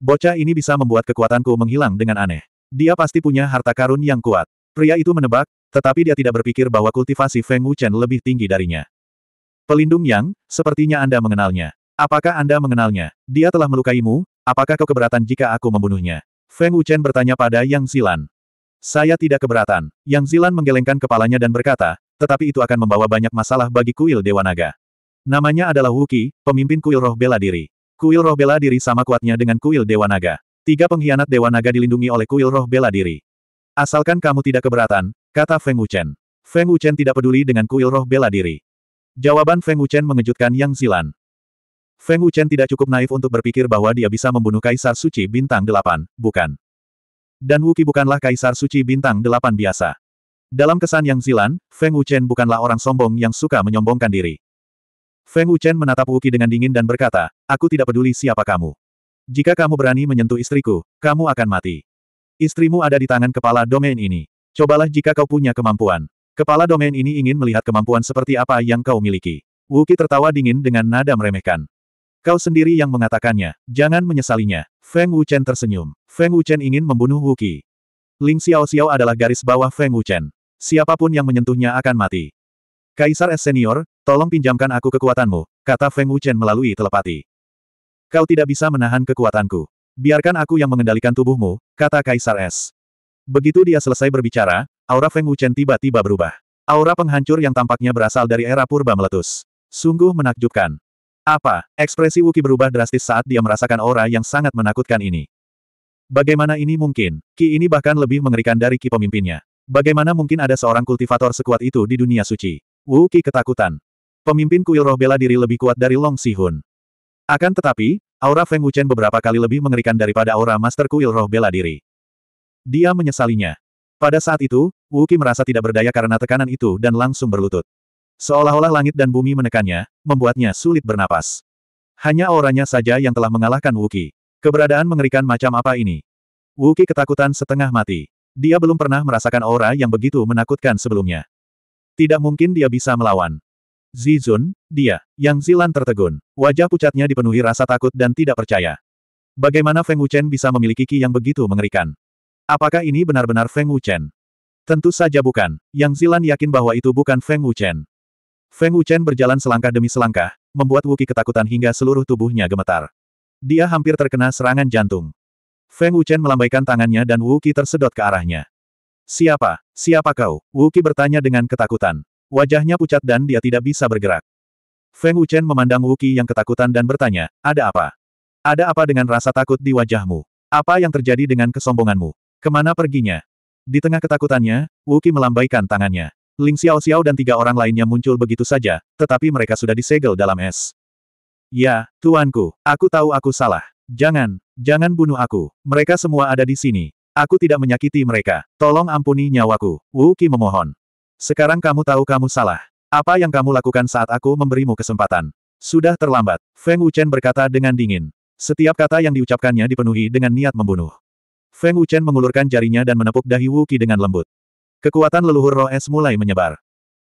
Speaker 1: Bocah ini bisa membuat kekuatanku menghilang dengan aneh. Dia pasti punya harta karun yang kuat. Pria itu menebak, tetapi dia tidak berpikir bahwa kultivasi Feng Wuchen lebih tinggi darinya. Pelindung Yang, sepertinya Anda mengenalnya. Apakah Anda mengenalnya? Dia telah melukaimu, apakah kau keberatan jika aku membunuhnya? Feng Wuchen bertanya pada Yang Zilan. Saya tidak keberatan. Yang Zilan menggelengkan kepalanya dan berkata, tetapi itu akan membawa banyak masalah bagi kuil Dewa Naga. Namanya adalah Wuki, pemimpin kuil roh bela diri. Kuil roh bela diri sama kuatnya dengan kuil Dewa Naga. Tiga pengkhianat Dewa Naga dilindungi oleh kuil roh bela diri. Asalkan kamu tidak keberatan, Kata Feng Wuchen. Feng Wuchen tidak peduli dengan kuil roh bela diri. Jawaban Feng Wuchen mengejutkan Yang Zilan. Feng Wuchen tidak cukup naif untuk berpikir bahwa dia bisa membunuh Kaisar Suci Bintang Delapan, bukan. Dan Wuki bukanlah Kaisar Suci Bintang Delapan biasa. Dalam kesan Yang Zilan, Feng Wuchen bukanlah orang sombong yang suka menyombongkan diri. Feng Wuchen menatap Wuki dengan dingin dan berkata, aku tidak peduli siapa kamu. Jika kamu berani menyentuh istriku, kamu akan mati. Istrimu ada di tangan kepala domain ini. Cobalah jika kau punya kemampuan. Kepala domain ini ingin melihat kemampuan seperti apa yang kau miliki. Wuki tertawa dingin dengan nada meremehkan. Kau sendiri yang mengatakannya, jangan menyesalinya. Feng Wuchen tersenyum. Feng Wuchen ingin membunuh Wuki. Ling Xiao Xiao adalah garis bawah Feng Wuchen. Siapapun yang menyentuhnya akan mati. Kaisar S. Senior, tolong pinjamkan aku kekuatanmu, kata Feng Wuchen melalui telepati. Kau tidak bisa menahan kekuatanku. Biarkan aku yang mengendalikan tubuhmu, kata Kaisar S. Begitu dia selesai berbicara, aura Feng Wuchen tiba-tiba berubah. Aura penghancur yang tampaknya berasal dari era purba meletus. Sungguh menakjubkan. Apa? Ekspresi Wuki berubah drastis saat dia merasakan aura yang sangat menakutkan ini. Bagaimana ini mungkin? Ki ini bahkan lebih mengerikan dari Ki pemimpinnya. Bagaimana mungkin ada seorang kultivator sekuat itu di dunia suci? Wu ketakutan. Pemimpin kuil roh bela diri lebih kuat dari Long Sihun. Akan tetapi, aura Feng Wuchen beberapa kali lebih mengerikan daripada aura master kuil roh bela diri. Dia menyesalinya. Pada saat itu, Wuki merasa tidak berdaya karena tekanan itu dan langsung berlutut. Seolah-olah langit dan bumi menekannya, membuatnya sulit bernapas. Hanya auranya saja yang telah mengalahkan Wuki. Keberadaan mengerikan macam apa ini? Wuki ketakutan setengah mati. Dia belum pernah merasakan aura yang begitu menakutkan sebelumnya. Tidak mungkin dia bisa melawan. Zizun, dia, Yang Zilan tertegun. Wajah pucatnya dipenuhi rasa takut dan tidak percaya. Bagaimana Feng Wuchen bisa memiliki ki yang begitu mengerikan? Apakah ini benar-benar Feng Wuchen? Tentu saja bukan. Yang Zilan yakin bahwa itu bukan Feng Wuchen. Feng Wuchen berjalan selangkah demi selangkah, membuat Wuki ketakutan hingga seluruh tubuhnya gemetar. Dia hampir terkena serangan jantung. Feng Wuchen melambaikan tangannya dan Wuki tersedot ke arahnya. Siapa? Siapa kau? Wuki bertanya dengan ketakutan. Wajahnya pucat dan dia tidak bisa bergerak. Feng Wuchen memandang Wuki yang ketakutan dan bertanya, ada apa? Ada apa dengan rasa takut di wajahmu? Apa yang terjadi dengan kesombonganmu? Kemana perginya? Di tengah ketakutannya, Wuki melambaikan tangannya. Ling Xiao Xiao dan tiga orang lainnya muncul begitu saja, tetapi mereka sudah disegel dalam es. Ya, tuanku, aku tahu aku salah. Jangan, jangan bunuh aku. Mereka semua ada di sini. Aku tidak menyakiti mereka. Tolong ampuni nyawaku. Wuki memohon. Sekarang kamu tahu kamu salah. Apa yang kamu lakukan saat aku memberimu kesempatan? Sudah terlambat, Feng Wuchen berkata dengan dingin. Setiap kata yang diucapkannya dipenuhi dengan niat membunuh. Feng Wuchen mengulurkan jarinya dan menepuk dahi Wu Qi dengan lembut. Kekuatan leluhur roh es mulai menyebar.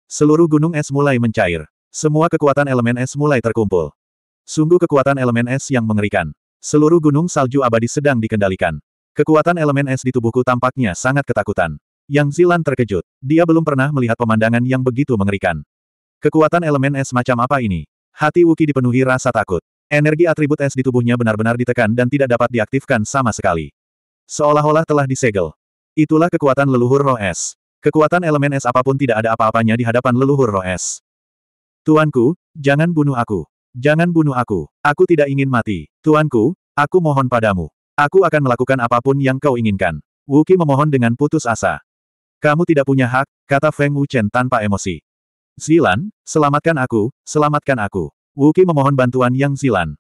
Speaker 1: Seluruh gunung es mulai mencair. Semua kekuatan elemen es mulai terkumpul. Sungguh kekuatan elemen es yang mengerikan. Seluruh gunung salju abadi sedang dikendalikan. Kekuatan elemen es di tubuhku tampaknya sangat ketakutan. Yang Zilan terkejut. Dia belum pernah melihat pemandangan yang begitu mengerikan. Kekuatan elemen es macam apa ini? Hati Wuki dipenuhi rasa takut. Energi atribut es di tubuhnya benar-benar ditekan dan tidak dapat diaktifkan sama sekali. Seolah-olah telah disegel. Itulah kekuatan leluhur roh es. Kekuatan elemen es apapun tidak ada apa-apanya di hadapan leluhur roh es. Tuanku, jangan bunuh aku. Jangan bunuh aku. Aku tidak ingin mati. Tuanku, aku mohon padamu. Aku akan melakukan apapun yang kau inginkan. Wuki memohon dengan putus asa. Kamu tidak punya hak, kata Feng Wuchen tanpa emosi. Zilan, selamatkan aku, selamatkan aku. Wuki memohon bantuan Yang Zilan.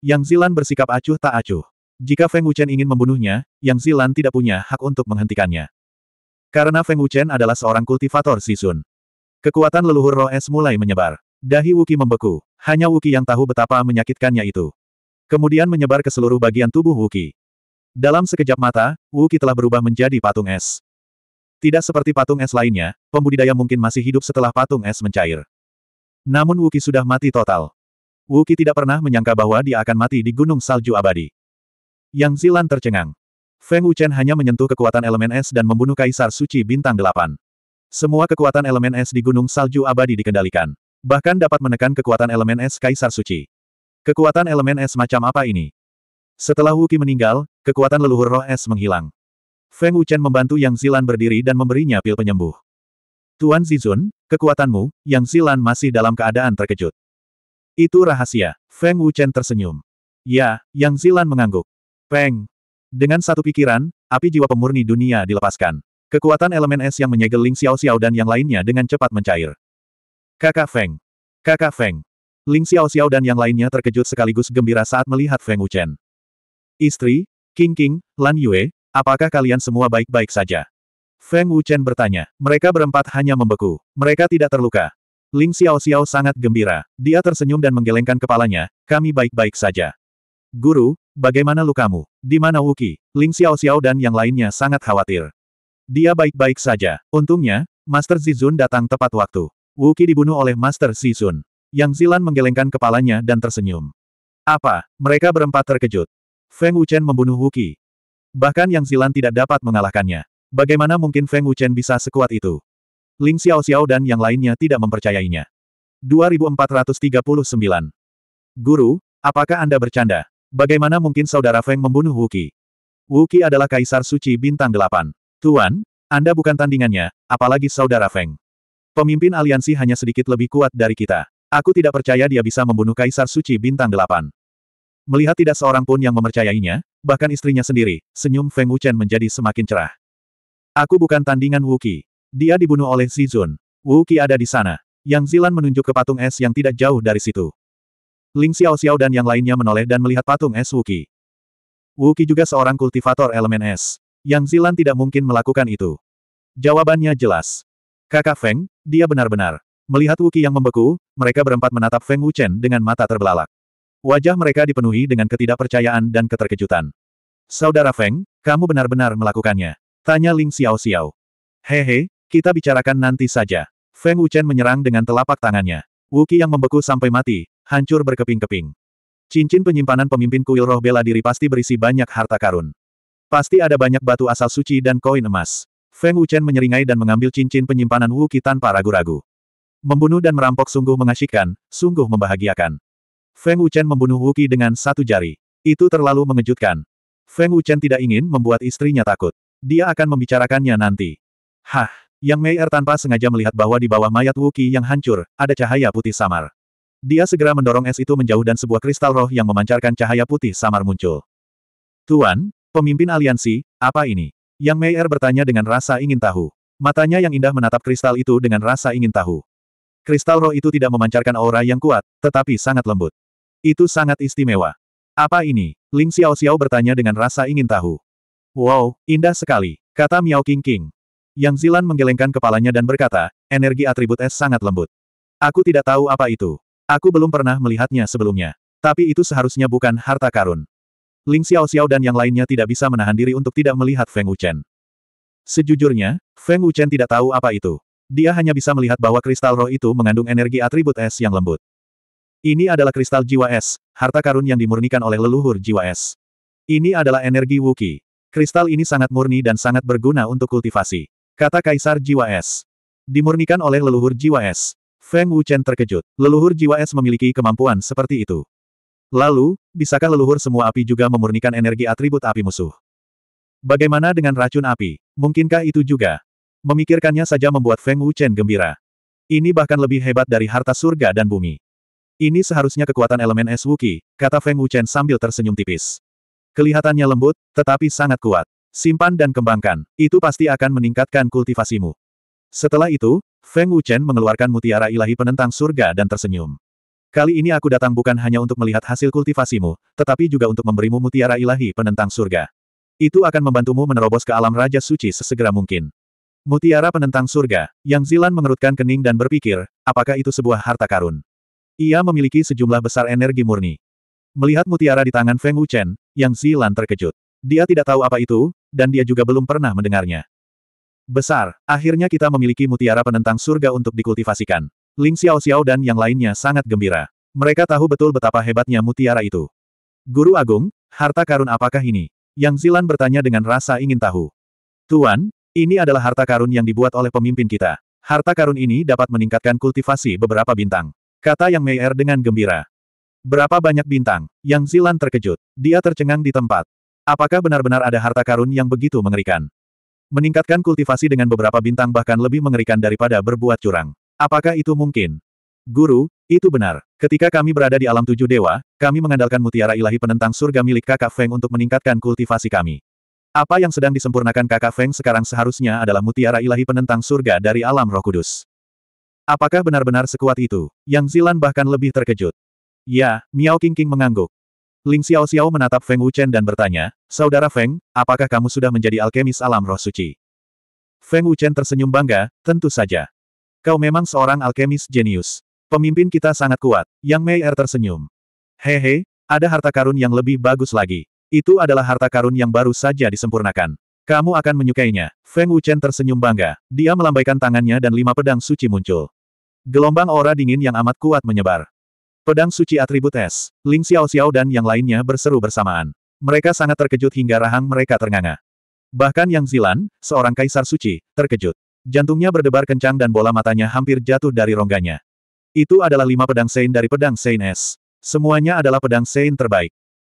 Speaker 1: Yang Zilan bersikap acuh tak acuh. Jika Feng Wuchen ingin membunuhnya, Yang Zilan tidak punya hak untuk menghentikannya. Karena Feng Wuchen adalah seorang kultivator Sisun. Kekuatan leluhur roh es mulai menyebar. Dahi Wuki membeku. Hanya Wuki yang tahu betapa menyakitkannya itu. Kemudian menyebar ke seluruh bagian tubuh Wuki. Dalam sekejap mata, Wuki telah berubah menjadi patung es. Tidak seperti patung es lainnya, pembudidaya mungkin masih hidup setelah patung es mencair. Namun Wuki sudah mati total. Wuki tidak pernah menyangka bahwa dia akan mati di Gunung Salju Abadi. Yang Zilan tercengang. Feng Wuchen hanya menyentuh kekuatan elemen es dan membunuh Kaisar Suci Bintang Delapan. Semua kekuatan elemen es di Gunung Salju Abadi dikendalikan. Bahkan dapat menekan kekuatan elemen es Kaisar Suci. Kekuatan elemen es macam apa ini? Setelah Wuki meninggal, kekuatan leluhur roh es menghilang. Feng Wuchen membantu Yang Zilan berdiri dan memberinya pil penyembuh. Tuan Zizun, kekuatanmu, Yang Zilan masih dalam keadaan terkejut. Itu rahasia. Feng Wuchen tersenyum. Ya, Yang Zilan mengangguk. Peng! Dengan satu pikiran, api jiwa pemurni dunia dilepaskan. Kekuatan elemen es yang menyegel Ling Xiao Xiao dan yang lainnya dengan cepat mencair. Kakak Feng! Kakak Feng! Ling Xiao Xiao dan yang lainnya terkejut sekaligus gembira saat melihat Feng Wuchen. Istri, King King, Lan Yue, apakah kalian semua baik-baik saja? Feng Wuchen bertanya. Mereka berempat hanya membeku. Mereka tidak terluka. Ling Xiao Xiao sangat gembira. Dia tersenyum dan menggelengkan kepalanya, kami baik-baik saja. Guru, Bagaimana lukamu? Di mana Wuki, Ling Xiao Xiao dan yang lainnya sangat khawatir. Dia baik-baik saja. Untungnya, Master Zizun datang tepat waktu. Wuki dibunuh oleh Master Zizun. Yang Zilan menggelengkan kepalanya dan tersenyum. Apa? Mereka berempat terkejut. Feng Wuchen membunuh Wuki. Bahkan Yang Zilan tidak dapat mengalahkannya. Bagaimana mungkin Feng Wuchen bisa sekuat itu? Ling Xiao Xiao dan yang lainnya tidak mempercayainya. 2439. Guru, apakah Anda bercanda? Bagaimana mungkin saudara Feng membunuh Wuki? Wuki adalah kaisar suci bintang delapan. Tuan, Anda bukan tandingannya, apalagi saudara Feng. Pemimpin aliansi hanya sedikit lebih kuat dari kita. Aku tidak percaya dia bisa membunuh kaisar suci bintang delapan. Melihat tidak seorang pun yang memercayainya, bahkan istrinya sendiri, senyum Feng Wuchen menjadi semakin cerah. Aku bukan tandingan Wuki. Dia dibunuh oleh Zizun. Wuki ada di sana. Yang Zilan menunjuk ke patung es yang tidak jauh dari situ. Ling Xiao Xiao dan yang lainnya menoleh dan melihat patung es Wuki. Wuki juga seorang kultivator elemen es. Yang Zilan tidak mungkin melakukan itu. Jawabannya jelas. Kakak Feng, dia benar-benar. Melihat Wuki yang membeku, mereka berempat menatap Feng Wuchen dengan mata terbelalak. Wajah mereka dipenuhi dengan ketidakpercayaan dan keterkejutan. Saudara Feng, kamu benar-benar melakukannya. Tanya Ling Xiao Xiao. Hehe, kita bicarakan nanti saja. Feng Wuchen menyerang dengan telapak tangannya. Wuki yang membeku sampai mati, hancur berkeping-keping. Cincin penyimpanan pemimpin kuil roh bela diri pasti berisi banyak harta karun. Pasti ada banyak batu asal suci dan koin emas. Feng Wuchen menyeringai dan mengambil cincin penyimpanan Wu Qi tanpa ragu-ragu. Membunuh dan merampok sungguh mengasyikkan, sungguh membahagiakan. Feng Wuchen membunuh Wu Qi dengan satu jari. Itu terlalu mengejutkan. Feng Wuchen tidak ingin membuat istrinya takut. Dia akan membicarakannya nanti. Hah! Yang Mei Er tanpa sengaja melihat bahwa di bawah mayat Wu Qi yang hancur, ada cahaya putih samar. Dia segera mendorong es itu menjauh dan sebuah kristal roh yang memancarkan cahaya putih samar muncul. Tuan, pemimpin aliansi, apa ini? Yang Meier bertanya dengan rasa ingin tahu. Matanya yang indah menatap kristal itu dengan rasa ingin tahu. Kristal roh itu tidak memancarkan aura yang kuat, tetapi sangat lembut. Itu sangat istimewa. Apa ini? Ling Xiao Xiao bertanya dengan rasa ingin tahu. Wow, indah sekali, kata Miao King King. Yang Zilan menggelengkan kepalanya dan berkata, energi atribut es sangat lembut. Aku tidak tahu apa itu. Aku belum pernah melihatnya sebelumnya. Tapi itu seharusnya bukan harta karun. Ling Xiao Xiao dan yang lainnya tidak bisa menahan diri untuk tidak melihat Feng Wuchen. Sejujurnya, Feng Wuchen tidak tahu apa itu. Dia hanya bisa melihat bahwa kristal roh itu mengandung energi atribut es yang lembut. Ini adalah kristal jiwa es, harta karun yang dimurnikan oleh leluhur jiwa es. Ini adalah energi wuki. Kristal ini sangat murni dan sangat berguna untuk kultivasi. Kata Kaisar Jiwa Es. Dimurnikan oleh leluhur jiwa es. Feng Wuchen terkejut. Leluhur jiwa es memiliki kemampuan seperti itu. Lalu, bisakah leluhur semua api juga memurnikan energi atribut api musuh? Bagaimana dengan racun api? Mungkinkah itu juga? Memikirkannya saja membuat Feng Wuchen gembira. Ini bahkan lebih hebat dari harta surga dan bumi. Ini seharusnya kekuatan elemen es Wuki, kata Feng Wuchen sambil tersenyum tipis. Kelihatannya lembut, tetapi sangat kuat. Simpan dan kembangkan, itu pasti akan meningkatkan kultivasimu. Setelah itu, Feng Wuchen mengeluarkan mutiara ilahi penentang surga dan tersenyum. Kali ini aku datang bukan hanya untuk melihat hasil kultivasimu, tetapi juga untuk memberimu mutiara ilahi penentang surga. Itu akan membantumu menerobos ke alam Raja Suci sesegera mungkin. Mutiara penentang surga, Yang Zilan mengerutkan kening dan berpikir, apakah itu sebuah harta karun? Ia memiliki sejumlah besar energi murni. Melihat mutiara di tangan Feng Wuchen, Yang Zilan terkejut. Dia tidak tahu apa itu, dan dia juga belum pernah mendengarnya. Besar, akhirnya kita memiliki mutiara penentang surga untuk dikultivasikan. Ling Xiao Xiao dan yang lainnya sangat gembira. Mereka tahu betul betapa hebatnya mutiara itu. Guru Agung, harta karun apakah ini? Yang Zilan bertanya dengan rasa ingin tahu. Tuan, ini adalah harta karun yang dibuat oleh pemimpin kita. Harta karun ini dapat meningkatkan kultivasi beberapa bintang. Kata Yang Meier dengan gembira. Berapa banyak bintang? Yang Zilan terkejut. Dia tercengang di tempat. Apakah benar-benar ada harta karun yang begitu mengerikan? Meningkatkan kultivasi dengan beberapa bintang bahkan lebih mengerikan daripada berbuat curang. Apakah itu mungkin? Guru, itu benar. Ketika kami berada di alam tujuh dewa, kami mengandalkan mutiara ilahi penentang surga milik kakak Feng untuk meningkatkan kultivasi kami. Apa yang sedang disempurnakan kakak Feng sekarang seharusnya adalah mutiara ilahi penentang surga dari alam roh kudus. Apakah benar-benar sekuat itu? Yang Zilan bahkan lebih terkejut. Ya, Miao King King mengangguk. Ling Xiao menatap Feng Wuchen dan bertanya, Saudara Feng, apakah kamu sudah menjadi alkemis alam roh suci? Feng Wuchen tersenyum bangga, tentu saja. Kau memang seorang alkemis jenius. Pemimpin kita sangat kuat, Yang Mei Er tersenyum. Hehe, ada harta karun yang lebih bagus lagi. Itu adalah harta karun yang baru saja disempurnakan. Kamu akan menyukainya. Feng Wuchen tersenyum bangga. Dia melambaikan tangannya dan lima pedang suci muncul. Gelombang aura dingin yang amat kuat menyebar. Pedang suci atribut es, Ling Xiao Xiao dan yang lainnya berseru bersamaan. Mereka sangat terkejut hingga rahang mereka ternganga. Bahkan Yang Zilan, seorang kaisar suci, terkejut. Jantungnya berdebar kencang dan bola matanya hampir jatuh dari rongganya. Itu adalah lima pedang Sein dari pedang Sein es. Semuanya adalah pedang Sein terbaik.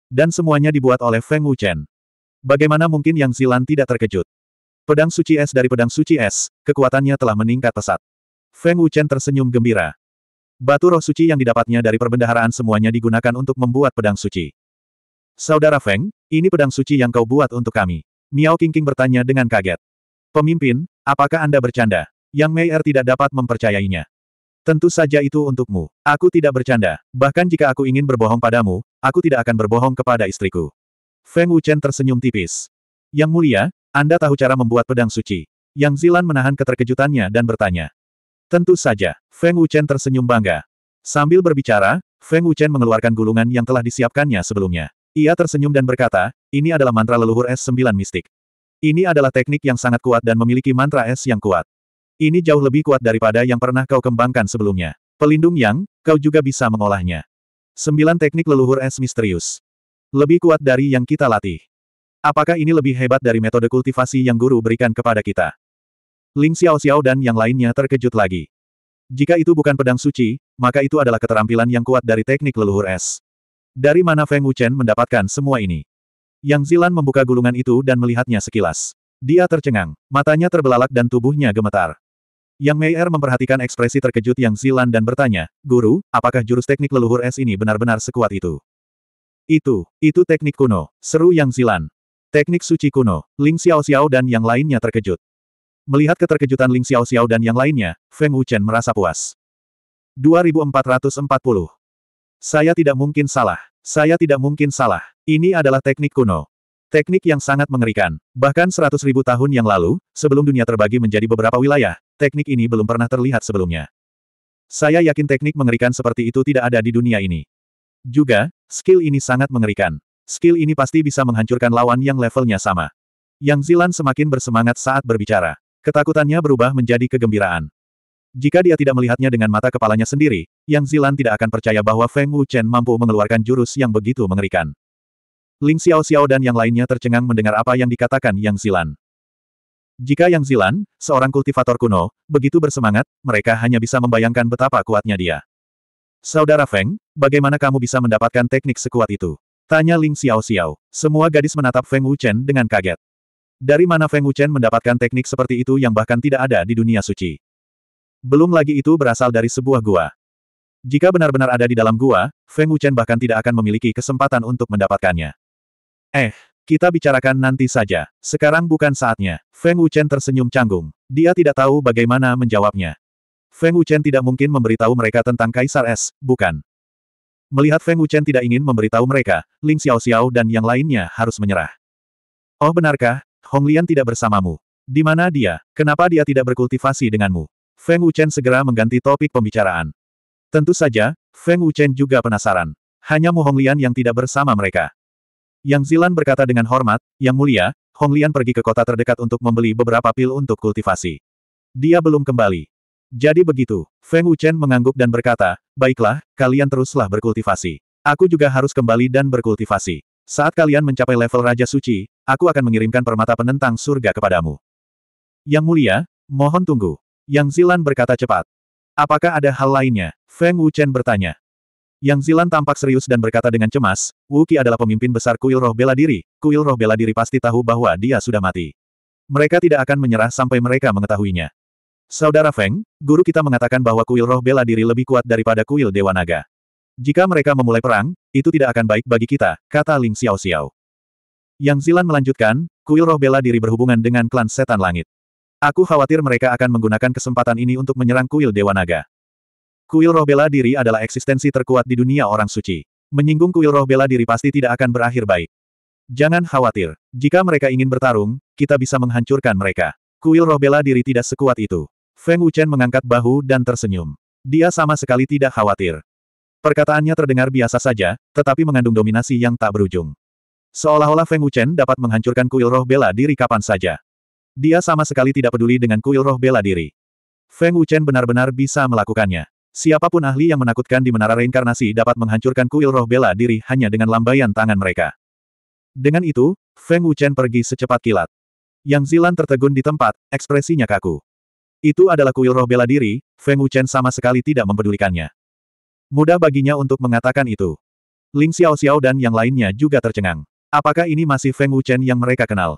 Speaker 1: Dan semuanya dibuat oleh Feng Wuchen. Bagaimana mungkin Yang Zilan tidak terkejut? Pedang suci es dari pedang suci es, kekuatannya telah meningkat pesat. Feng Wuchen tersenyum gembira. Batu roh suci yang didapatnya dari perbendaharaan semuanya digunakan untuk membuat pedang suci. Saudara Feng, ini pedang suci yang kau buat untuk kami. Miao Qingqing bertanya dengan kaget. Pemimpin, apakah Anda bercanda? Yang Meier tidak dapat mempercayainya. Tentu saja itu untukmu. Aku tidak bercanda. Bahkan jika aku ingin berbohong padamu, aku tidak akan berbohong kepada istriku. Feng Wuchen tersenyum tipis. Yang mulia, Anda tahu cara membuat pedang suci. Yang Zilan menahan keterkejutannya dan bertanya. Tentu saja, Feng Wuchen tersenyum bangga. Sambil berbicara, Feng Wuchen mengeluarkan gulungan yang telah disiapkannya sebelumnya. Ia tersenyum dan berkata, ini adalah mantra leluhur S9 mistik. Ini adalah teknik yang sangat kuat dan memiliki mantra S yang kuat. Ini jauh lebih kuat daripada yang pernah kau kembangkan sebelumnya. Pelindung Yang, kau juga bisa mengolahnya. Sembilan teknik leluhur es misterius. Lebih kuat dari yang kita latih. Apakah ini lebih hebat dari metode kultivasi yang guru berikan kepada kita? Ling Xiao Xiao dan yang lainnya terkejut lagi. Jika itu bukan pedang suci, maka itu adalah keterampilan yang kuat dari teknik leluhur es. Dari mana Feng Wuchen mendapatkan semua ini? Yang Zilan membuka gulungan itu dan melihatnya sekilas. Dia tercengang, matanya terbelalak dan tubuhnya gemetar. Yang Meier memperhatikan ekspresi terkejut Yang Zilan dan bertanya, Guru, apakah jurus teknik leluhur es ini benar-benar sekuat itu? Itu, itu teknik kuno, seru Yang Zilan. Teknik suci kuno, Ling Xiao Xiao dan yang lainnya terkejut. Melihat keterkejutan Ling Xiao Xiao dan yang lainnya, Feng Wuchen merasa puas. 2440. Saya tidak mungkin salah. Saya tidak mungkin salah. Ini adalah teknik kuno. Teknik yang sangat mengerikan. Bahkan 100.000 tahun yang lalu, sebelum dunia terbagi menjadi beberapa wilayah, teknik ini belum pernah terlihat sebelumnya. Saya yakin teknik mengerikan seperti itu tidak ada di dunia ini. Juga, skill ini sangat mengerikan. Skill ini pasti bisa menghancurkan lawan yang levelnya sama. Yang Zilan semakin bersemangat saat berbicara. Ketakutannya berubah menjadi kegembiraan. Jika dia tidak melihatnya dengan mata kepalanya sendiri, Yang Zilan tidak akan percaya bahwa Feng Wuchen mampu mengeluarkan jurus yang begitu mengerikan. Ling Xiao Xiao dan yang lainnya tercengang mendengar apa yang dikatakan Yang Zilan. Jika Yang Zilan, seorang kultivator kuno, begitu bersemangat, mereka hanya bisa membayangkan betapa kuatnya dia. Saudara Feng, bagaimana kamu bisa mendapatkan teknik sekuat itu? Tanya Ling Xiao Xiao. Semua gadis menatap Feng Wuchen dengan kaget. Dari mana Feng Wuchen mendapatkan teknik seperti itu yang bahkan tidak ada di dunia suci? Belum lagi itu berasal dari sebuah gua. Jika benar-benar ada di dalam gua, Feng Wuchen bahkan tidak akan memiliki kesempatan untuk mendapatkannya. Eh, kita bicarakan nanti saja. Sekarang bukan saatnya. Feng Wuchen tersenyum canggung. Dia tidak tahu bagaimana menjawabnya. Feng Wuchen tidak mungkin memberitahu mereka tentang Kaisar Es, bukan? Melihat Feng Wuchen tidak ingin memberitahu mereka, Ling Xiao Xiao dan yang lainnya harus menyerah. Oh benarkah, Hong Lian tidak bersamamu. Di mana dia? Kenapa dia tidak berkultivasi denganmu? Feng Wuchen segera mengganti topik pembicaraan. Tentu saja, Feng Wuchen juga penasaran. Hanya Mu Honglian yang tidak bersama mereka. Yang Zilan berkata dengan hormat, Yang mulia, Honglian pergi ke kota terdekat untuk membeli beberapa pil untuk kultivasi. Dia belum kembali. Jadi begitu, Feng Wuchen mengangguk dan berkata, Baiklah, kalian teruslah berkultivasi. Aku juga harus kembali dan berkultivasi. Saat kalian mencapai level Raja Suci, aku akan mengirimkan permata penentang surga kepadamu. Yang mulia, mohon tunggu. Yang Zilan berkata cepat. Apakah ada hal lainnya? Feng Wuchen bertanya. Yang Zilan tampak serius dan berkata dengan cemas, Wuki adalah pemimpin besar kuil roh bela diri, kuil roh bela diri pasti tahu bahwa dia sudah mati. Mereka tidak akan menyerah sampai mereka mengetahuinya. Saudara Feng, guru kita mengatakan bahwa kuil roh bela diri lebih kuat daripada kuil Dewa Naga. Jika mereka memulai perang, itu tidak akan baik bagi kita, kata Ling Xiao Xiao. Yang Zilan melanjutkan, kuil roh bela diri berhubungan dengan klan setan langit. Aku khawatir mereka akan menggunakan kesempatan ini untuk menyerang kuil Dewa Naga. Kuil roh bela diri adalah eksistensi terkuat di dunia orang suci. Menyinggung kuil roh bela diri pasti tidak akan berakhir baik. Jangan khawatir. Jika mereka ingin bertarung, kita bisa menghancurkan mereka. Kuil roh bela diri tidak sekuat itu. Feng Wuchen mengangkat bahu dan tersenyum. Dia sama sekali tidak khawatir. Perkataannya terdengar biasa saja, tetapi mengandung dominasi yang tak berujung. Seolah-olah Feng Wuchen dapat menghancurkan kuil roh bela diri kapan saja. Dia sama sekali tidak peduli dengan kuil roh bela diri. Feng Wuchen benar-benar bisa melakukannya. Siapapun ahli yang menakutkan di menara reinkarnasi dapat menghancurkan kuil roh bela diri hanya dengan lambaian tangan mereka. Dengan itu, Feng Wuchen pergi secepat kilat. Yang Zilan tertegun di tempat, ekspresinya kaku. Itu adalah kuil roh bela diri, Feng Wuchen sama sekali tidak mempedulikannya. Mudah baginya untuk mengatakan itu. Ling Xiao Xiao dan yang lainnya juga tercengang. Apakah ini masih Feng Wuchen yang mereka kenal?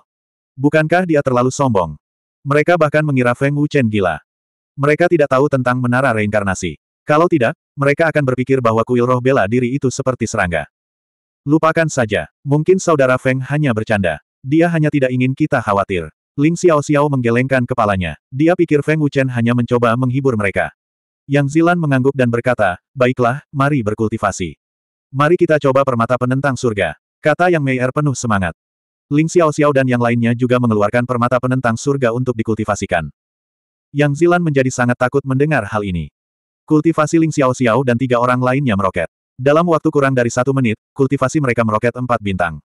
Speaker 1: Bukankah dia terlalu sombong? Mereka bahkan mengira Feng Wuchen gila. Mereka tidak tahu tentang menara reinkarnasi. Kalau tidak, mereka akan berpikir bahwa kuil roh bela diri itu seperti serangga. Lupakan saja. Mungkin saudara Feng hanya bercanda. Dia hanya tidak ingin kita khawatir. Ling Xiao Xiao menggelengkan kepalanya. Dia pikir Feng Wuchen hanya mencoba menghibur mereka. Yang Zilan mengangguk dan berkata, baiklah, mari berkultivasi. Mari kita coba permata penentang surga. Kata Yang Meier penuh semangat. Ling Xiao Xiao dan yang lainnya juga mengeluarkan permata penentang surga untuk dikultivasikan. Yang Zilan menjadi sangat takut mendengar hal ini. Kultivasi Ling Xiao Xiao dan tiga orang lainnya meroket. Dalam waktu kurang dari satu menit, kultivasi mereka meroket empat bintang.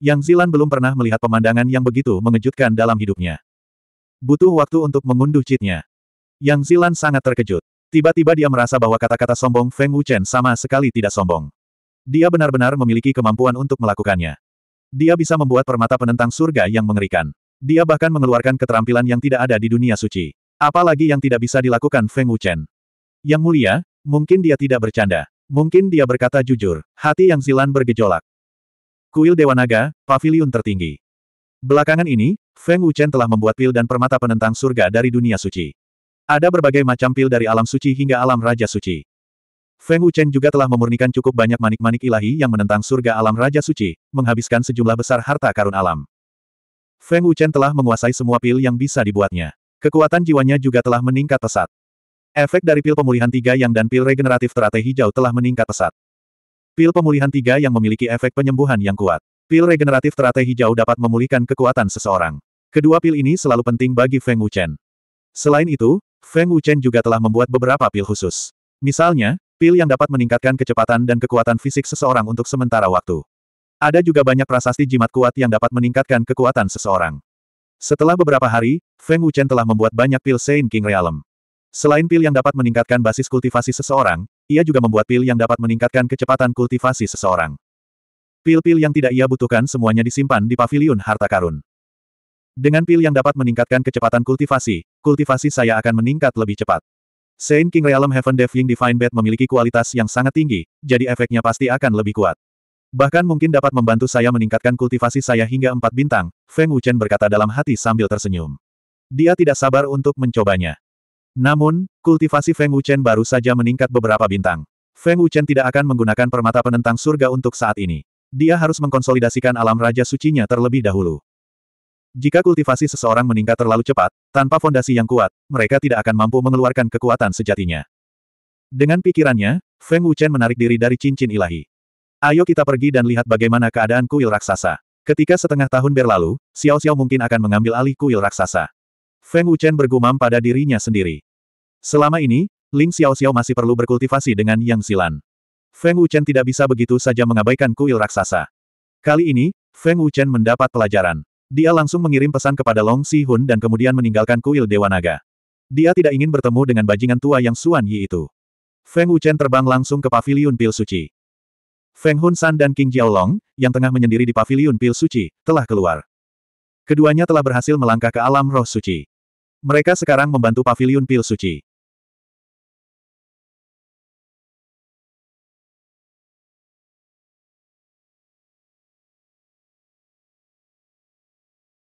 Speaker 1: Yang Zilan belum pernah melihat pemandangan yang begitu mengejutkan dalam hidupnya. Butuh waktu untuk mengunduh cheatnya. Yang Zilan sangat terkejut. Tiba-tiba dia merasa bahwa kata-kata sombong Feng Wuchen sama sekali tidak sombong. Dia benar-benar memiliki kemampuan untuk melakukannya. Dia bisa membuat permata penentang surga yang mengerikan. Dia bahkan mengeluarkan keterampilan yang tidak ada di dunia suci. Apalagi yang tidak bisa dilakukan Feng Wuchen. Yang mulia, mungkin dia tidak bercanda. Mungkin dia berkata jujur, hati yang zilan bergejolak. Kuil Dewa Naga, Paviliun Tertinggi. Belakangan ini, Feng Wuchen telah membuat pil dan permata penentang surga dari dunia suci. Ada berbagai macam pil dari alam suci hingga alam raja suci. Feng Wuchen juga telah memurnikan cukup banyak manik-manik ilahi yang menentang surga alam Raja Suci, menghabiskan sejumlah besar harta karun alam. Feng Wuchen telah menguasai semua pil yang bisa dibuatnya. Kekuatan jiwanya juga telah meningkat pesat. Efek dari pil pemulihan tiga yang dan pil regeneratif teratai hijau telah meningkat pesat. Pil pemulihan tiga yang memiliki efek penyembuhan yang kuat. Pil regeneratif teratai hijau dapat memulihkan kekuatan seseorang. Kedua pil ini selalu penting bagi Feng Wuchen. Selain itu, Feng Wuchen juga telah membuat beberapa pil khusus. Misalnya, Pil yang dapat meningkatkan kecepatan dan kekuatan fisik seseorang untuk sementara waktu. Ada juga banyak prasasti jimat kuat yang dapat meningkatkan kekuatan seseorang. Setelah beberapa hari, Feng Wuchen telah membuat banyak pil Saint King Realm. Selain pil yang dapat meningkatkan basis kultivasi seseorang, ia juga membuat pil yang dapat meningkatkan kecepatan kultivasi seseorang. Pil-pil yang tidak ia butuhkan semuanya disimpan di Paviliun harta karun. Dengan pil yang dapat meningkatkan kecepatan kultivasi, kultivasi saya akan meningkat lebih cepat. Saint King Realm Heaven Defying Divine Bed memiliki kualitas yang sangat tinggi, jadi efeknya pasti akan lebih kuat. Bahkan mungkin dapat membantu saya meningkatkan kultivasi saya hingga empat bintang, Feng Wuchen berkata dalam hati sambil tersenyum. Dia tidak sabar untuk mencobanya. Namun, kultivasi Feng Wuchen baru saja meningkat beberapa bintang. Feng Wuchen tidak akan menggunakan permata penentang surga untuk saat ini. Dia harus mengkonsolidasikan alam Raja Sucinya terlebih dahulu. Jika kultivasi seseorang meningkat terlalu cepat, tanpa fondasi yang kuat, mereka tidak akan mampu mengeluarkan kekuatan sejatinya. Dengan pikirannya, Feng Wuchen menarik diri dari cincin ilahi. Ayo kita pergi dan lihat bagaimana keadaan kuil raksasa. Ketika setengah tahun berlalu, Xiao Xiao mungkin akan mengambil alih kuil raksasa. Feng Wuchen bergumam pada dirinya sendiri. Selama ini, Ling Xiao Xiao masih perlu berkultivasi dengan Yang Silan. Feng Wuchen tidak bisa begitu saja mengabaikan kuil raksasa. Kali ini, Feng Wuchen mendapat pelajaran. Dia langsung mengirim pesan kepada Long Si Hun dan kemudian meninggalkan kuil Dewa Naga. Dia tidak ingin bertemu dengan bajingan tua yang Suan Yi itu. Feng Wuchen terbang langsung ke paviliun pil suci. Feng Hun San dan King Long yang tengah menyendiri di paviliun pil suci, telah keluar. Keduanya telah berhasil melangkah ke alam roh suci. Mereka sekarang membantu paviliun pil suci.